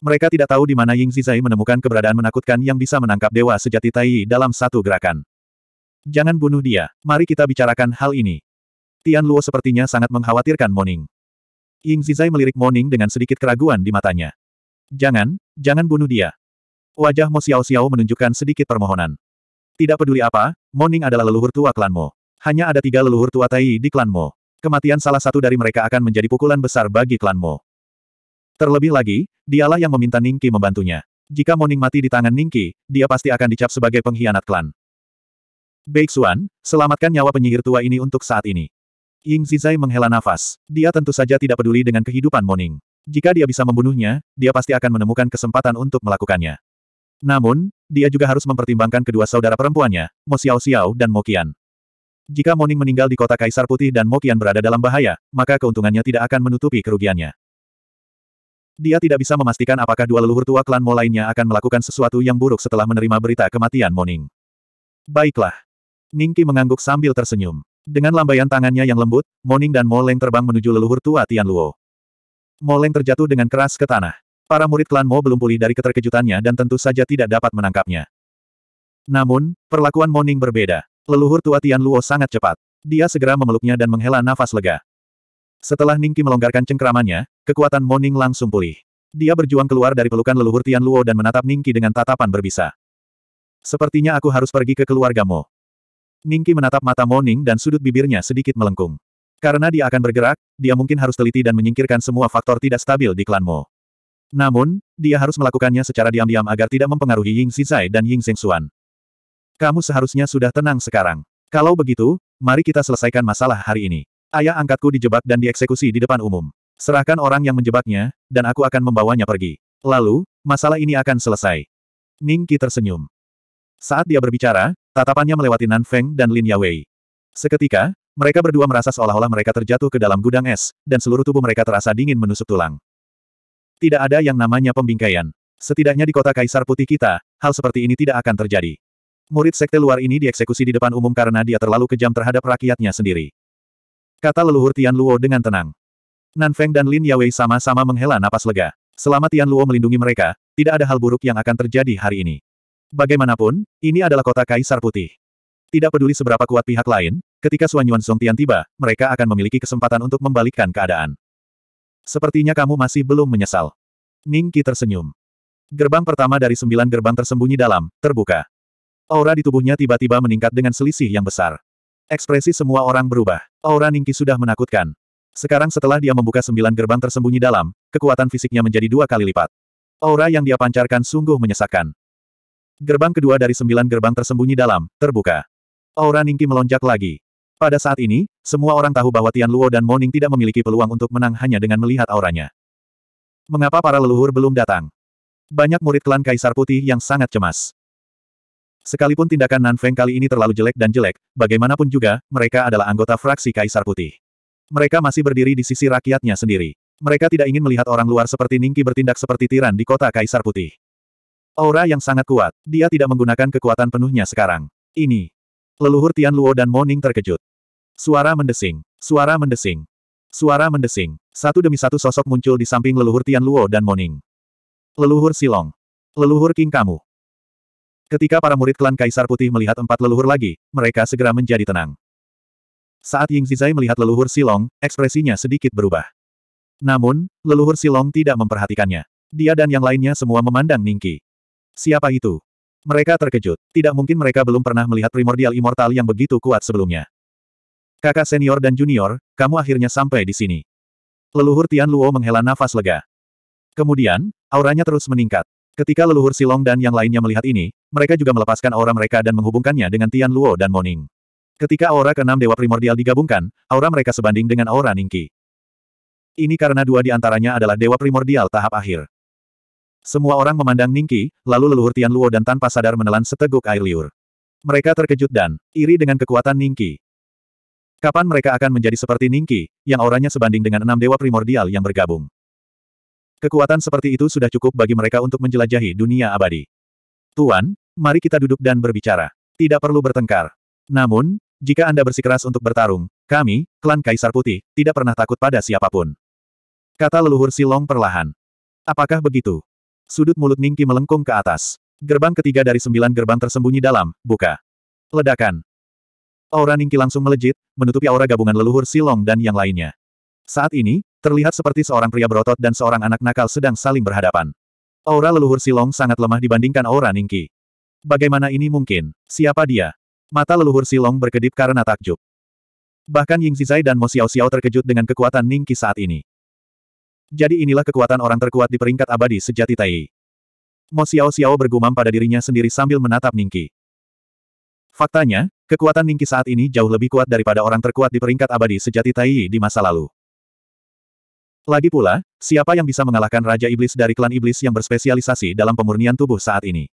[SPEAKER 1] Mereka tidak tahu di mana Ying Zizai menemukan keberadaan menakutkan yang bisa menangkap dewa sejati Tai dalam satu gerakan. Jangan bunuh dia, mari kita bicarakan hal ini. Tian Luo sepertinya sangat mengkhawatirkan Moning. Ying Zizai melirik Moning dengan sedikit keraguan di matanya. Jangan, jangan bunuh dia. Wajah Mo Xiao Xiao menunjukkan sedikit permohonan. Tidak peduli apa, Moning adalah leluhur tua Klan Mo. Hanya ada tiga leluhur tua Tai di Klan Mo. Kematian salah satu dari mereka akan menjadi pukulan besar bagi Klan Mo. Terlebih lagi, dialah yang meminta Ningki membantunya. Jika Moning mati di tangan Ningki, dia pasti akan dicap sebagai pengkhianat klan. Baik Xuan, selamatkan nyawa penyihir tua ini untuk saat ini. Ying Zizai menghela nafas. Dia tentu saja tidak peduli dengan kehidupan Moning. Jika dia bisa membunuhnya, dia pasti akan menemukan kesempatan untuk melakukannya. Namun, dia juga harus mempertimbangkan kedua saudara perempuannya, Mo Xiao Xiao dan Mo Qian. Jika Moning meninggal di kota Kaisar Putih dan Mo Qian berada dalam bahaya, maka keuntungannya tidak akan menutupi kerugiannya. Dia tidak bisa memastikan apakah dua leluhur tua klan Mo lainnya akan melakukan sesuatu yang buruk setelah menerima berita kematian Moning. Baiklah. Ningki mengangguk sambil tersenyum. Dengan lambaian tangannya yang lembut, Moning dan Moleng terbang menuju leluhur tua Tian Luo. Moleng terjatuh dengan keras ke tanah. Para murid klan Mo belum pulih dari keterkejutannya dan tentu saja tidak dapat menangkapnya. Namun, perlakuan Moning berbeda. Leluhur tua Tian Luo sangat cepat. Dia segera memeluknya dan menghela nafas lega. Setelah Ningki melonggarkan cengkramannya, kekuatan Moning langsung pulih. Dia berjuang keluar dari pelukan leluhur Tian Luo dan menatap Ningki dengan tatapan berbisa. Sepertinya aku harus pergi ke keluargamu. Ningki menatap mata Ning dan sudut bibirnya sedikit melengkung. Karena dia akan bergerak, dia mungkin harus teliti dan menyingkirkan semua faktor tidak stabil di klan Mo. Namun, dia harus melakukannya secara diam-diam agar tidak mempengaruhi Ying Xizai dan Ying Xuan. Kamu seharusnya sudah tenang sekarang. Kalau begitu, mari kita selesaikan masalah hari ini. Ayah angkatku dijebak dan dieksekusi di depan umum. Serahkan orang yang menjebaknya, dan aku akan membawanya pergi. Lalu, masalah ini akan selesai. Ningki tersenyum. Saat dia berbicara, Tatapannya melewati Nan Feng dan Lin Yawei. Seketika, mereka berdua merasa seolah-olah mereka terjatuh ke dalam gudang es, dan seluruh tubuh mereka terasa dingin menusuk tulang. Tidak ada yang namanya pembingkaian. Setidaknya di kota Kaisar Putih kita, hal seperti ini tidak akan terjadi. Murid sekte luar ini dieksekusi di depan umum karena dia terlalu kejam terhadap rakyatnya sendiri. Kata leluhur Tian Luo dengan tenang. Nan Feng dan Lin Yawei sama-sama menghela napas lega. Selama Tian Luo melindungi mereka, tidak ada hal buruk yang akan terjadi hari ini. Bagaimanapun, ini adalah kota Kaisar Putih. Tidak peduli seberapa kuat pihak lain, ketika Suan Yuan Song Tian tiba, mereka akan memiliki kesempatan untuk membalikkan keadaan. Sepertinya kamu masih belum menyesal. Ning Qi tersenyum. Gerbang pertama dari sembilan gerbang tersembunyi dalam, terbuka. Aura di tubuhnya tiba-tiba meningkat dengan selisih yang besar. Ekspresi semua orang berubah. Aura Ning Qi sudah menakutkan. Sekarang setelah dia membuka sembilan gerbang tersembunyi dalam, kekuatan fisiknya menjadi dua kali lipat. Aura yang dia pancarkan sungguh menyesakkan. Gerbang kedua dari sembilan gerbang tersembunyi dalam, terbuka. Aura Ningki melonjak lagi. Pada saat ini, semua orang tahu bahwa Tian Luo dan Moning tidak memiliki peluang untuk menang hanya dengan melihat auranya. Mengapa para leluhur belum datang? Banyak murid klan Kaisar Putih yang sangat cemas. Sekalipun tindakan Nan Feng kali ini terlalu jelek dan jelek, bagaimanapun juga, mereka adalah anggota fraksi Kaisar Putih. Mereka masih berdiri di sisi rakyatnya sendiri. Mereka tidak ingin melihat orang luar seperti Ningki bertindak seperti tiran di kota Kaisar Putih. Aura yang sangat kuat. Dia tidak menggunakan kekuatan penuhnya sekarang. Ini. Leluhur Tian Luo dan Moning terkejut. Suara mendesing. Suara mendesing. Suara mendesing. Satu demi satu sosok muncul di samping leluhur Tian Luo dan Moning. Leluhur Silong. Leluhur King kamu. Ketika para murid klan Kaisar Putih melihat empat leluhur lagi, mereka segera menjadi tenang. Saat Ying Zizai melihat leluhur Silong, ekspresinya sedikit berubah. Namun, leluhur Silong tidak memperhatikannya. Dia dan yang lainnya semua memandang Ningki. Siapa itu? Mereka terkejut. Tidak mungkin mereka belum pernah melihat primordial immortal yang begitu kuat sebelumnya. Kakak senior dan junior, kamu akhirnya sampai di sini. Leluhur Tian Luo menghela nafas lega. Kemudian, auranya terus meningkat. Ketika leluhur Silong dan yang lainnya melihat ini, mereka juga melepaskan aura mereka dan menghubungkannya dengan Tian Luo dan Moning. Ketika aura keenam dewa primordial digabungkan, aura mereka sebanding dengan aura Ningqi. Ini karena dua di antaranya adalah dewa primordial tahap akhir. Semua orang memandang Ningki, lalu leluhur Tian Luo dan tanpa sadar menelan seteguk air liur. Mereka terkejut dan iri dengan kekuatan Ningki. Kapan mereka akan menjadi seperti Ningki, yang auranya sebanding dengan enam dewa primordial yang bergabung? Kekuatan seperti itu sudah cukup bagi mereka untuk menjelajahi dunia abadi. Tuan, mari kita duduk dan berbicara. Tidak perlu bertengkar. Namun, jika Anda bersikeras untuk bertarung, kami, klan Kaisar Putih, tidak pernah takut pada siapapun. Kata leluhur Silong perlahan. Apakah begitu? Sudut mulut Ningki melengkung ke atas. Gerbang ketiga dari sembilan gerbang tersembunyi dalam, buka. Ledakan. Aura Ningki langsung melejit, menutupi aura gabungan leluhur Silong dan yang lainnya. Saat ini, terlihat seperti seorang pria berotot dan seorang anak nakal sedang saling berhadapan. Aura leluhur Silong sangat lemah dibandingkan aura Ningki. Bagaimana ini mungkin? Siapa dia? Mata leluhur Silong berkedip karena takjub. Bahkan Ying Zizai dan Mo Xiao Xiao terkejut dengan kekuatan Ningki saat ini. Jadi inilah kekuatan orang terkuat di peringkat abadi sejati Tai. Mo Xiao Xiao bergumam pada dirinya sendiri sambil menatap Ningki. Faktanya, kekuatan Ningki saat ini jauh lebih kuat daripada orang terkuat di peringkat abadi sejati Tai di masa lalu. Lagi pula, siapa yang bisa mengalahkan Raja Iblis dari klan Iblis yang berspesialisasi dalam pemurnian tubuh saat ini?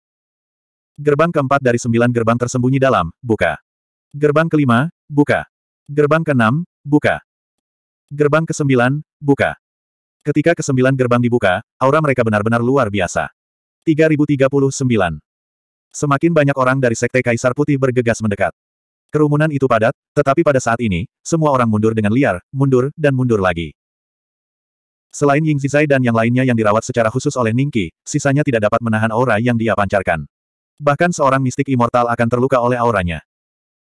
[SPEAKER 1] Gerbang keempat dari sembilan gerbang tersembunyi dalam, buka. Gerbang kelima, buka. Gerbang keenam, buka. Gerbang kesembilan, buka. Ketika kesembilan gerbang dibuka, aura mereka benar-benar luar biasa. 3039. Semakin banyak orang dari Sekte Kaisar Putih bergegas mendekat. Kerumunan itu padat, tetapi pada saat ini, semua orang mundur dengan liar, mundur, dan mundur lagi. Selain Ying Zizai dan yang lainnya yang dirawat secara khusus oleh Ningqi, sisanya tidak dapat menahan aura yang dia pancarkan. Bahkan seorang mistik immortal akan terluka oleh auranya.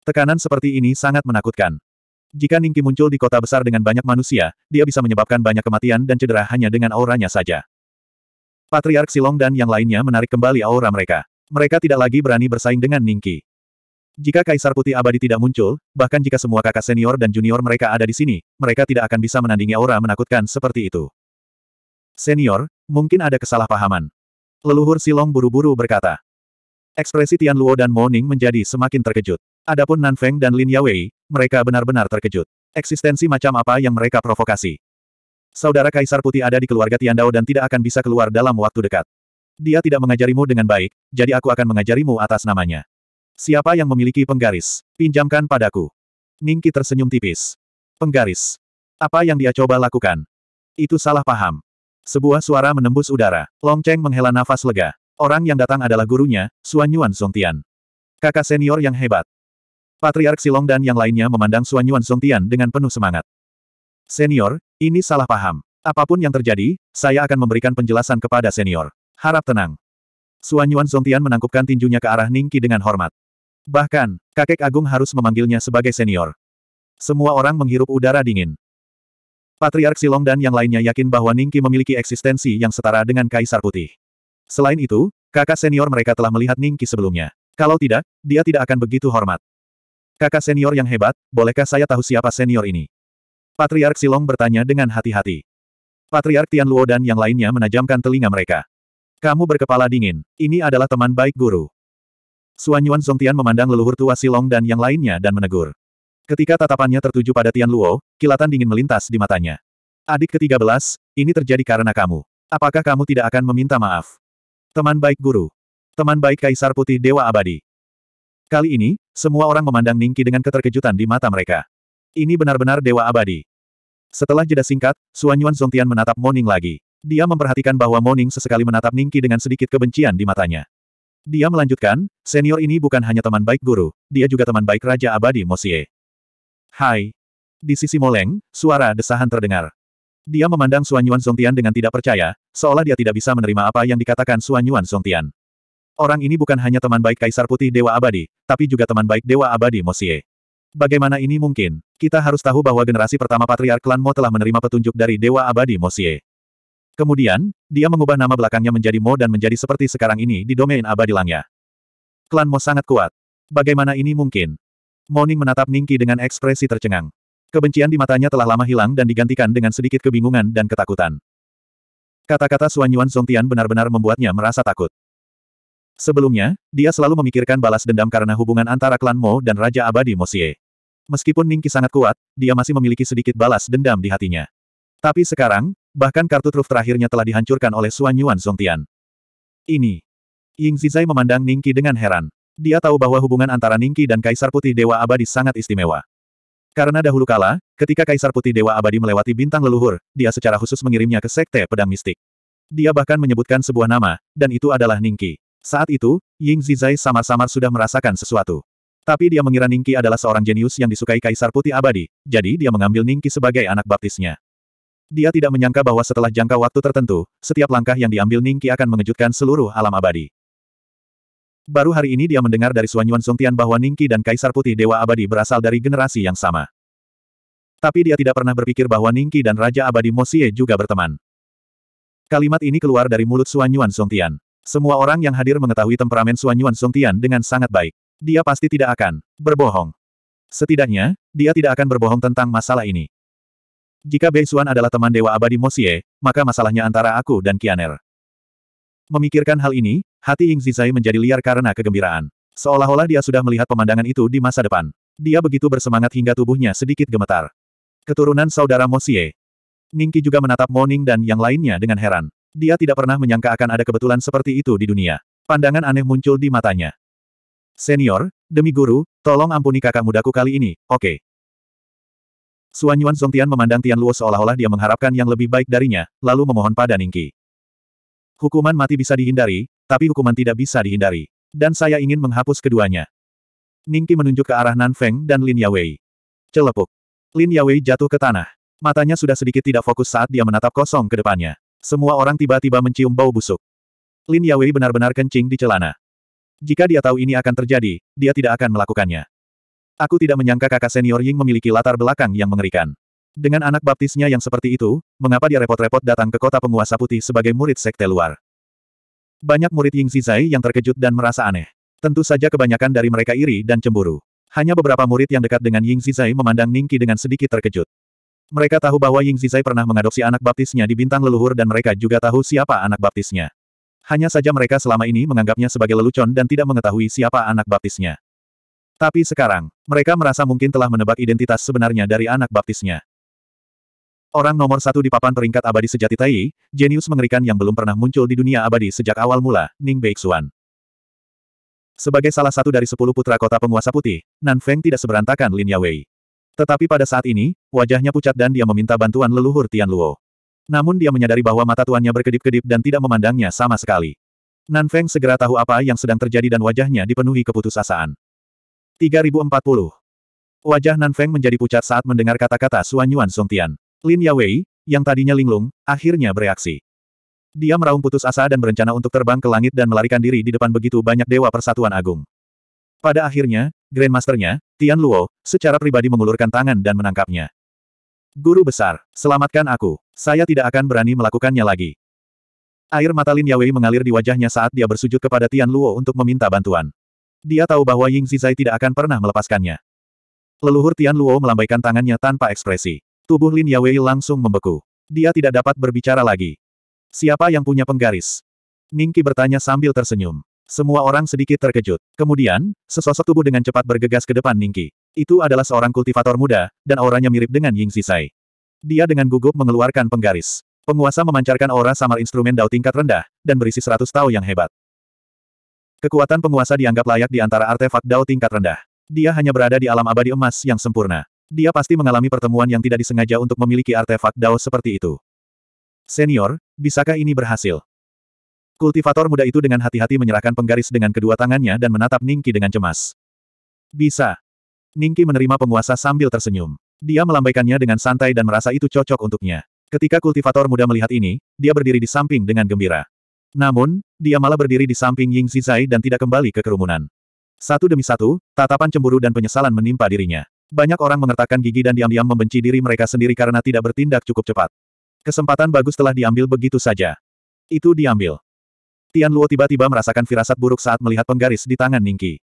[SPEAKER 1] Tekanan seperti ini sangat menakutkan. Jika Ningki muncul di kota besar dengan banyak manusia, dia bisa menyebabkan banyak kematian dan cedera hanya dengan auranya saja. Patriark Silong dan yang lainnya menarik kembali aura mereka. Mereka tidak lagi berani bersaing dengan Ningki. Jika Kaisar Putih Abadi tidak muncul, bahkan jika semua kakak senior dan junior mereka ada di sini, mereka tidak akan bisa menandingi aura menakutkan seperti itu. Senior, mungkin ada kesalahpahaman. Leluhur Silong buru-buru berkata. Ekspresi Tian Luo dan Mo Ning menjadi semakin terkejut. Adapun Nan Feng dan Lin Yawei, mereka benar-benar terkejut. Eksistensi macam apa yang mereka provokasi? Saudara Kaisar Putih ada di keluarga Tiandao dan tidak akan bisa keluar dalam waktu dekat. Dia tidak mengajarimu dengan baik, jadi aku akan mengajarimu atas namanya. Siapa yang memiliki penggaris? Pinjamkan padaku. Ningki tersenyum tipis. Penggaris. Apa yang dia coba lakukan? Itu salah paham. Sebuah suara menembus udara. Long Cheng menghela nafas lega. Orang yang datang adalah gurunya, Suanyuan Yuan Tian. Kakak senior yang hebat. Patriark Silong dan yang lainnya memandang Xuan Yuan Songtian dengan penuh semangat. Senior, ini salah paham. Apapun yang terjadi, saya akan memberikan penjelasan kepada senior. Harap tenang. Xuan Yuan Songtian menangkupkan tinjunya ke arah Ningki dengan hormat. Bahkan, kakek agung harus memanggilnya sebagai senior. Semua orang menghirup udara dingin. Patriark Silong dan yang lainnya yakin bahwa Ningki memiliki eksistensi yang setara dengan Kaisar Putih. Selain itu, kakak senior mereka telah melihat Ningki sebelumnya. Kalau tidak, dia tidak akan begitu hormat. Kakak senior yang hebat, bolehkah saya tahu siapa senior ini? Patriark Silong bertanya dengan hati-hati. Patriark Tianluo dan yang lainnya menajamkan telinga mereka. Kamu berkepala dingin, ini adalah teman baik guru. Suanyuan Songtian Zongtian memandang leluhur tua Silong dan yang lainnya dan menegur. Ketika tatapannya tertuju pada Tianluo, kilatan dingin melintas di matanya. Adik ke-13, ini terjadi karena kamu. Apakah kamu tidak akan meminta maaf? Teman baik guru. Teman baik Kaisar Putih Dewa Abadi. Kali ini, semua orang memandang Ningki dengan keterkejutan di mata mereka. Ini benar-benar dewa abadi. Setelah jeda singkat, Suan Yuan Zongtian menatap Moning lagi. Dia memperhatikan bahwa Moning sesekali menatap Ningki dengan sedikit kebencian di matanya. Dia melanjutkan, senior ini bukan hanya teman baik guru, dia juga teman baik Raja Abadi Mosie. Hai. Di sisi Moleng, suara desahan terdengar. Dia memandang Suanyuan Yuan Zongtian dengan tidak percaya, seolah dia tidak bisa menerima apa yang dikatakan Suanyuan Yuan Zongtian. Orang ini bukan hanya teman baik Kaisar Putih Dewa Abadi, tapi juga teman baik Dewa Abadi Mosie. Bagaimana ini mungkin? Kita harus tahu bahwa generasi pertama Patriark Klan Mo telah menerima petunjuk dari Dewa Abadi Mosie. Kemudian, dia mengubah nama belakangnya menjadi Mo dan menjadi seperti sekarang ini di domain abadi langnya. Klan Mo sangat kuat. Bagaimana ini mungkin? Moning menatap Ningki dengan ekspresi tercengang. Kebencian di matanya telah lama hilang dan digantikan dengan sedikit kebingungan dan ketakutan. Kata-kata Suanyuan Songtian benar-benar membuatnya merasa takut. Sebelumnya, dia selalu memikirkan balas dendam karena hubungan antara klan Mo dan Raja Abadi Mosie. Meskipun Ningki sangat kuat, dia masih memiliki sedikit balas dendam di hatinya. Tapi sekarang, bahkan kartu truf terakhirnya telah dihancurkan oleh Suan Yuan Songtian. Ini. Ying Zizai memandang Ningki dengan heran. Dia tahu bahwa hubungan antara Ningki dan Kaisar Putih Dewa Abadi sangat istimewa. Karena dahulu kala, ketika Kaisar Putih Dewa Abadi melewati bintang leluhur, dia secara khusus mengirimnya ke Sekte Pedang Mistik. Dia bahkan menyebutkan sebuah nama, dan itu adalah Ningki. Saat itu, Ying Zizai sama-sama sudah merasakan sesuatu. Tapi dia mengira Ningki adalah seorang jenius yang disukai Kaisar Putih Abadi, jadi dia mengambil Ningki sebagai anak baptisnya. Dia tidak menyangka bahwa setelah jangka waktu tertentu, setiap langkah yang diambil Ningki akan mengejutkan seluruh alam abadi. Baru hari ini dia mendengar dari Suan Yuan Tian bahwa Ningki dan Kaisar Putih Dewa Abadi berasal dari generasi yang sama. Tapi dia tidak pernah berpikir bahwa Ningki dan Raja Abadi Mosie juga berteman. Kalimat ini keluar dari mulut Suan Yuan Tian. Semua orang yang hadir mengetahui temperamen Suan Yuan Tian dengan sangat baik. Dia pasti tidak akan berbohong. Setidaknya, dia tidak akan berbohong tentang masalah ini. Jika Bei Xuan adalah teman Dewa Abadi Mosie, maka masalahnya antara aku dan Kianer. Memikirkan hal ini, hati Ying Zizai menjadi liar karena kegembiraan. Seolah-olah dia sudah melihat pemandangan itu di masa depan. Dia begitu bersemangat hingga tubuhnya sedikit gemetar. Keturunan saudara Mosie. Ningki juga menatap Moning dan yang lainnya dengan heran. Dia tidak pernah menyangka akan ada kebetulan seperti itu di dunia. Pandangan aneh muncul di matanya. Senior, demi guru, tolong ampuni kakak mudaku kali ini, oke. Okay. Suan Yuan Zongtian memandang Tian Luo seolah-olah dia mengharapkan yang lebih baik darinya, lalu memohon pada Ningki. Hukuman mati bisa dihindari, tapi hukuman tidak bisa dihindari. Dan saya ingin menghapus keduanya. Ningki menunjuk ke arah Nan Feng dan Lin Yawei. Celepuk. Lin Yawei jatuh ke tanah. Matanya sudah sedikit tidak fokus saat dia menatap kosong ke depannya. Semua orang tiba-tiba mencium bau busuk. Lin Yawei benar-benar kencing di celana. Jika dia tahu ini akan terjadi, dia tidak akan melakukannya. Aku tidak menyangka kakak senior Ying memiliki latar belakang yang mengerikan. Dengan anak baptisnya yang seperti itu, mengapa dia repot-repot datang ke kota penguasa putih sebagai murid sekte luar? Banyak murid Ying Zizai yang terkejut dan merasa aneh. Tentu saja kebanyakan dari mereka iri dan cemburu. Hanya beberapa murid yang dekat dengan Ying Zizai memandang Ningki dengan sedikit terkejut. Mereka tahu bahwa Ying Zizai pernah mengadopsi anak baptisnya di bintang leluhur dan mereka juga tahu siapa anak baptisnya. Hanya saja mereka selama ini menganggapnya sebagai lelucon dan tidak mengetahui siapa anak baptisnya. Tapi sekarang, mereka merasa mungkin telah menebak identitas sebenarnya dari anak baptisnya. Orang nomor satu di papan peringkat abadi sejati Tai, jenius mengerikan yang belum pernah muncul di dunia abadi sejak awal mula, Ning Beixuan. Sebagai salah satu dari sepuluh putra kota penguasa putih, Nan Feng tidak seberantakan Lin Yawei. Tetapi pada saat ini, wajahnya pucat dan dia meminta bantuan leluhur Tian Luo. Namun dia menyadari bahwa mata tuannya berkedip-kedip dan tidak memandangnya sama sekali. Nan Feng segera tahu apa yang sedang terjadi dan wajahnya dipenuhi keputusasaan. 3040. Wajah Nan Feng menjadi pucat saat mendengar kata-kata Suan Yuan Tian. Lin Yawei, yang tadinya linglung, akhirnya bereaksi. Dia meraung putus asa dan berencana untuk terbang ke langit dan melarikan diri di depan begitu banyak dewa persatuan agung. Pada akhirnya, Grandmasternya, Tian Luo, secara pribadi mengulurkan tangan dan menangkapnya. Guru besar, selamatkan aku. Saya tidak akan berani melakukannya lagi. Air mata Lin Yawei mengalir di wajahnya saat dia bersujud kepada Tian Luo untuk meminta bantuan. Dia tahu bahwa Ying Zizai tidak akan pernah melepaskannya. Leluhur Tian Luo melambaikan tangannya tanpa ekspresi. Tubuh Lin Yawei langsung membeku. Dia tidak dapat berbicara lagi. Siapa yang punya penggaris? Ningki bertanya sambil tersenyum. Semua orang sedikit terkejut. Kemudian, sesosok tubuh dengan cepat bergegas ke depan Ningki. Itu adalah seorang kultivator muda, dan auranya mirip dengan Ying Sisai. Dia dengan gugup mengeluarkan penggaris. Penguasa memancarkan aura samar instrumen dao tingkat rendah, dan berisi seratus tau yang hebat. Kekuatan penguasa dianggap layak di antara artefak dao tingkat rendah. Dia hanya berada di alam abadi emas yang sempurna. Dia pasti mengalami pertemuan yang tidak disengaja untuk memiliki artefak dao seperti itu. Senior, bisakah ini berhasil? Kultivator muda itu dengan hati-hati menyerahkan penggaris dengan kedua tangannya dan menatap Ningki dengan cemas. Bisa. Ningki menerima penguasa sambil tersenyum. Dia melambaikannya dengan santai dan merasa itu cocok untuknya. Ketika kultivator muda melihat ini, dia berdiri di samping dengan gembira. Namun, dia malah berdiri di samping Ying Zizai dan tidak kembali ke kerumunan. Satu demi satu, tatapan cemburu dan penyesalan menimpa dirinya. Banyak orang mengertakkan gigi dan diam-diam membenci diri mereka sendiri karena tidak bertindak cukup cepat. Kesempatan bagus telah diambil begitu saja. Itu diambil. Tian Luo tiba-tiba merasakan firasat buruk saat melihat penggaris di tangan Ningki.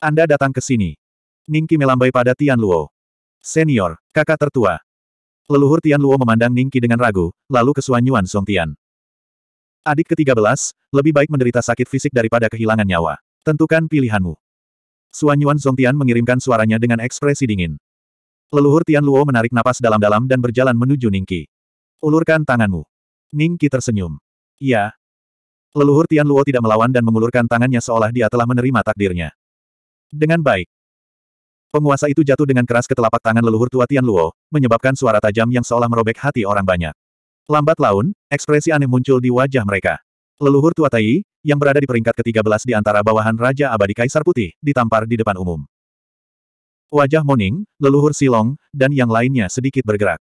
[SPEAKER 1] Anda datang ke sini. Ningki melambai pada Tian Luo. Senior, kakak tertua. Leluhur Tian Luo memandang Ningki dengan ragu, lalu Yuan Song Tian. Adik ke-13, lebih baik menderita sakit fisik daripada kehilangan nyawa. Tentukan pilihanmu. Suanyuan Tian mengirimkan suaranya dengan ekspresi dingin. Leluhur Tian Luo menarik napas dalam-dalam dan berjalan menuju Ningki. Ulurkan tanganmu. Ningki tersenyum. Ya, Leluhur Tian Luo tidak melawan dan mengulurkan tangannya seolah dia telah menerima takdirnya. Dengan baik. Penguasa itu jatuh dengan keras ke telapak tangan leluhur tua Luo, menyebabkan suara tajam yang seolah merobek hati orang banyak. Lambat laun, ekspresi aneh muncul di wajah mereka. Leluhur tua Tai, yang berada di peringkat ke-13 di antara bawahan Raja Abadi Kaisar Putih, ditampar di depan umum. Wajah Moning, leluhur Silong, dan yang lainnya sedikit bergerak.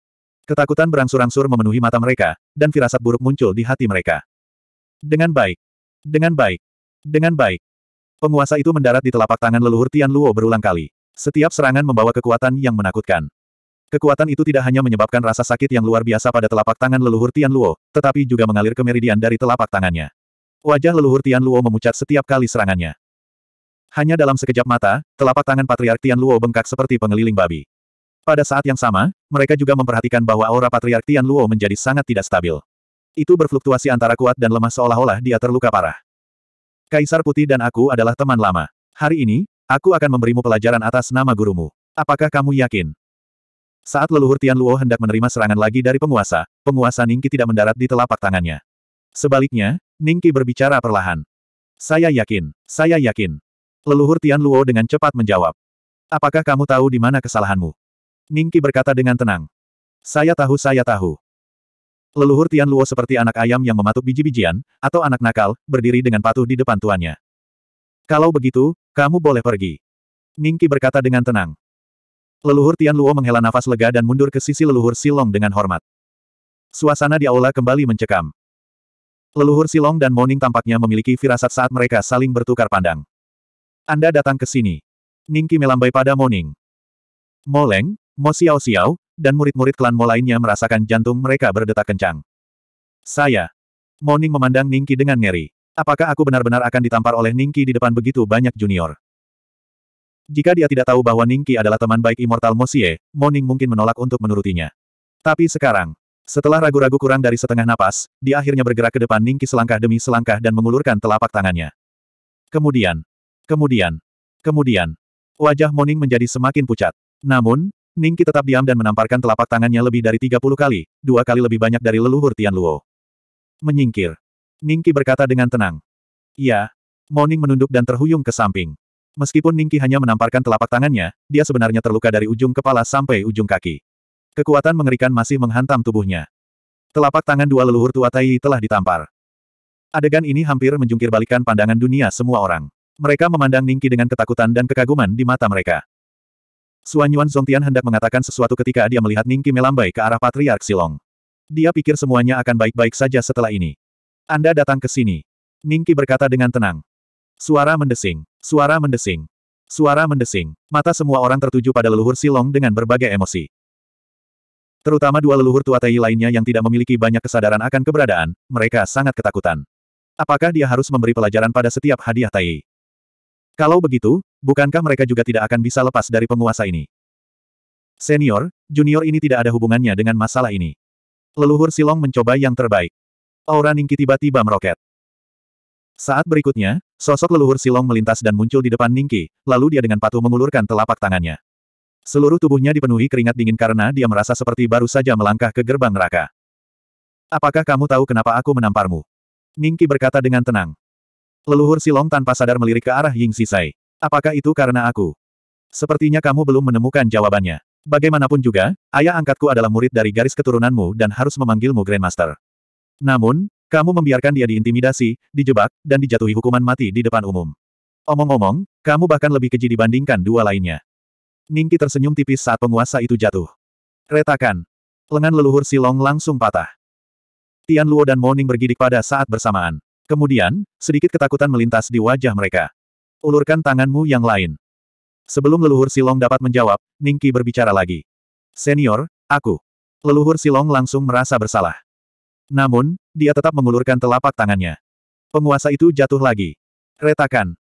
[SPEAKER 1] Ketakutan berangsur-angsur memenuhi mata mereka, dan firasat buruk muncul di hati mereka. Dengan baik. Dengan baik. Dengan baik. Penguasa itu mendarat di telapak tangan leluhur Tian Luo berulang kali. Setiap serangan membawa kekuatan yang menakutkan. Kekuatan itu tidak hanya menyebabkan rasa sakit yang luar biasa pada telapak tangan leluhur Tian Luo, tetapi juga mengalir ke meridian dari telapak tangannya. Wajah leluhur Tian Luo memucat setiap kali serangannya. Hanya dalam sekejap mata, telapak tangan Patriark Tian Luo bengkak seperti pengeliling babi. Pada saat yang sama, mereka juga memperhatikan bahwa aura Patriark Tian Luo menjadi sangat tidak stabil. Itu berfluktuasi antara kuat dan lemah seolah-olah dia terluka parah. Kaisar Putih dan aku adalah teman lama. Hari ini, aku akan memberimu pelajaran atas nama gurumu. Apakah kamu yakin? Saat leluhur Tian Luo hendak menerima serangan lagi dari penguasa, penguasa Ningki tidak mendarat di telapak tangannya. Sebaliknya, Ningki berbicara perlahan. Saya yakin, saya yakin. Leluhur Tian Luo dengan cepat menjawab. Apakah kamu tahu di mana kesalahanmu? Ningki berkata dengan tenang. Saya tahu saya tahu. Leluhur Tian Luo seperti anak ayam yang mematuk biji-bijian, atau anak nakal, berdiri dengan patuh di depan tuannya. Kalau begitu, kamu boleh pergi. Ningki berkata dengan tenang. Leluhur Tian Luo menghela nafas lega dan mundur ke sisi leluhur Silong dengan hormat. Suasana di aula kembali mencekam. Leluhur Silong dan Moning tampaknya memiliki firasat saat mereka saling bertukar pandang. Anda datang ke sini. Ningki melambai pada Moning. Moleng, Mo Xiao Xiao, dan murid-murid klan Mo lainnya merasakan jantung mereka berdetak kencang. Saya. Moning memandang Ningki dengan ngeri. Apakah aku benar-benar akan ditampar oleh Ningki di depan begitu banyak junior? Jika dia tidak tahu bahwa Ningki adalah teman baik Immortal Mosie, Moning mungkin menolak untuk menurutinya. Tapi sekarang, setelah ragu-ragu kurang dari setengah napas, dia akhirnya bergerak ke depan Ningki selangkah demi selangkah dan mengulurkan telapak tangannya. Kemudian, kemudian, kemudian, wajah Moning menjadi semakin pucat. Namun, Ningki tetap diam dan menamparkan telapak tangannya lebih dari 30 kali, dua kali lebih banyak dari leluhur Tian Luo. Menyingkir. Ningki berkata dengan tenang. Iya. Moning menunduk dan terhuyung ke samping. Meskipun Ningki hanya menamparkan telapak tangannya, dia sebenarnya terluka dari ujung kepala sampai ujung kaki. Kekuatan mengerikan masih menghantam tubuhnya. Telapak tangan dua leluhur tua Tai telah ditampar. Adegan ini hampir menjungkir pandangan dunia semua orang. Mereka memandang Ningki dengan ketakutan dan kekaguman di mata mereka. Suan Yuan Zongtian hendak mengatakan sesuatu ketika dia melihat Ningki melambai ke arah Patriark Silong. Dia pikir semuanya akan baik-baik saja setelah ini. Anda datang ke sini. Ningki berkata dengan tenang. Suara mendesing. Suara mendesing. Suara mendesing. Mata semua orang tertuju pada leluhur Silong dengan berbagai emosi. Terutama dua leluhur tua Tai lainnya yang tidak memiliki banyak kesadaran akan keberadaan, mereka sangat ketakutan. Apakah dia harus memberi pelajaran pada setiap hadiah Tai? Kalau begitu, bukankah mereka juga tidak akan bisa lepas dari penguasa ini? Senior, junior ini tidak ada hubungannya dengan masalah ini. Leluhur Silong mencoba yang terbaik. Aura Ningki tiba-tiba meroket. Saat berikutnya, sosok leluhur Silong melintas dan muncul di depan Ningki, lalu dia dengan patuh mengulurkan telapak tangannya. Seluruh tubuhnya dipenuhi keringat dingin karena dia merasa seperti baru saja melangkah ke gerbang neraka. Apakah kamu tahu kenapa aku menamparmu? Ningki berkata dengan tenang. Leluhur Silong tanpa sadar melirik ke arah Ying Sisai. Apakah itu karena aku? Sepertinya kamu belum menemukan jawabannya. Bagaimanapun juga, ayah angkatku adalah murid dari garis keturunanmu dan harus memanggilmu Grandmaster. Namun, kamu membiarkan dia diintimidasi, dijebak, dan dijatuhi hukuman mati di depan umum. Omong-omong, kamu bahkan lebih keji dibandingkan dua lainnya. Ningki tersenyum tipis saat penguasa itu jatuh. Retakan. Lengan leluhur Silong langsung patah. Tian Luo dan Ning bergidik pada saat bersamaan. Kemudian, sedikit ketakutan melintas di wajah mereka. Ulurkan tanganmu yang lain. Sebelum leluhur Silong dapat menjawab, Ningki berbicara lagi. Senior, aku. Leluhur Silong langsung merasa bersalah. Namun, dia tetap mengulurkan telapak tangannya. Penguasa itu jatuh lagi. Retakan.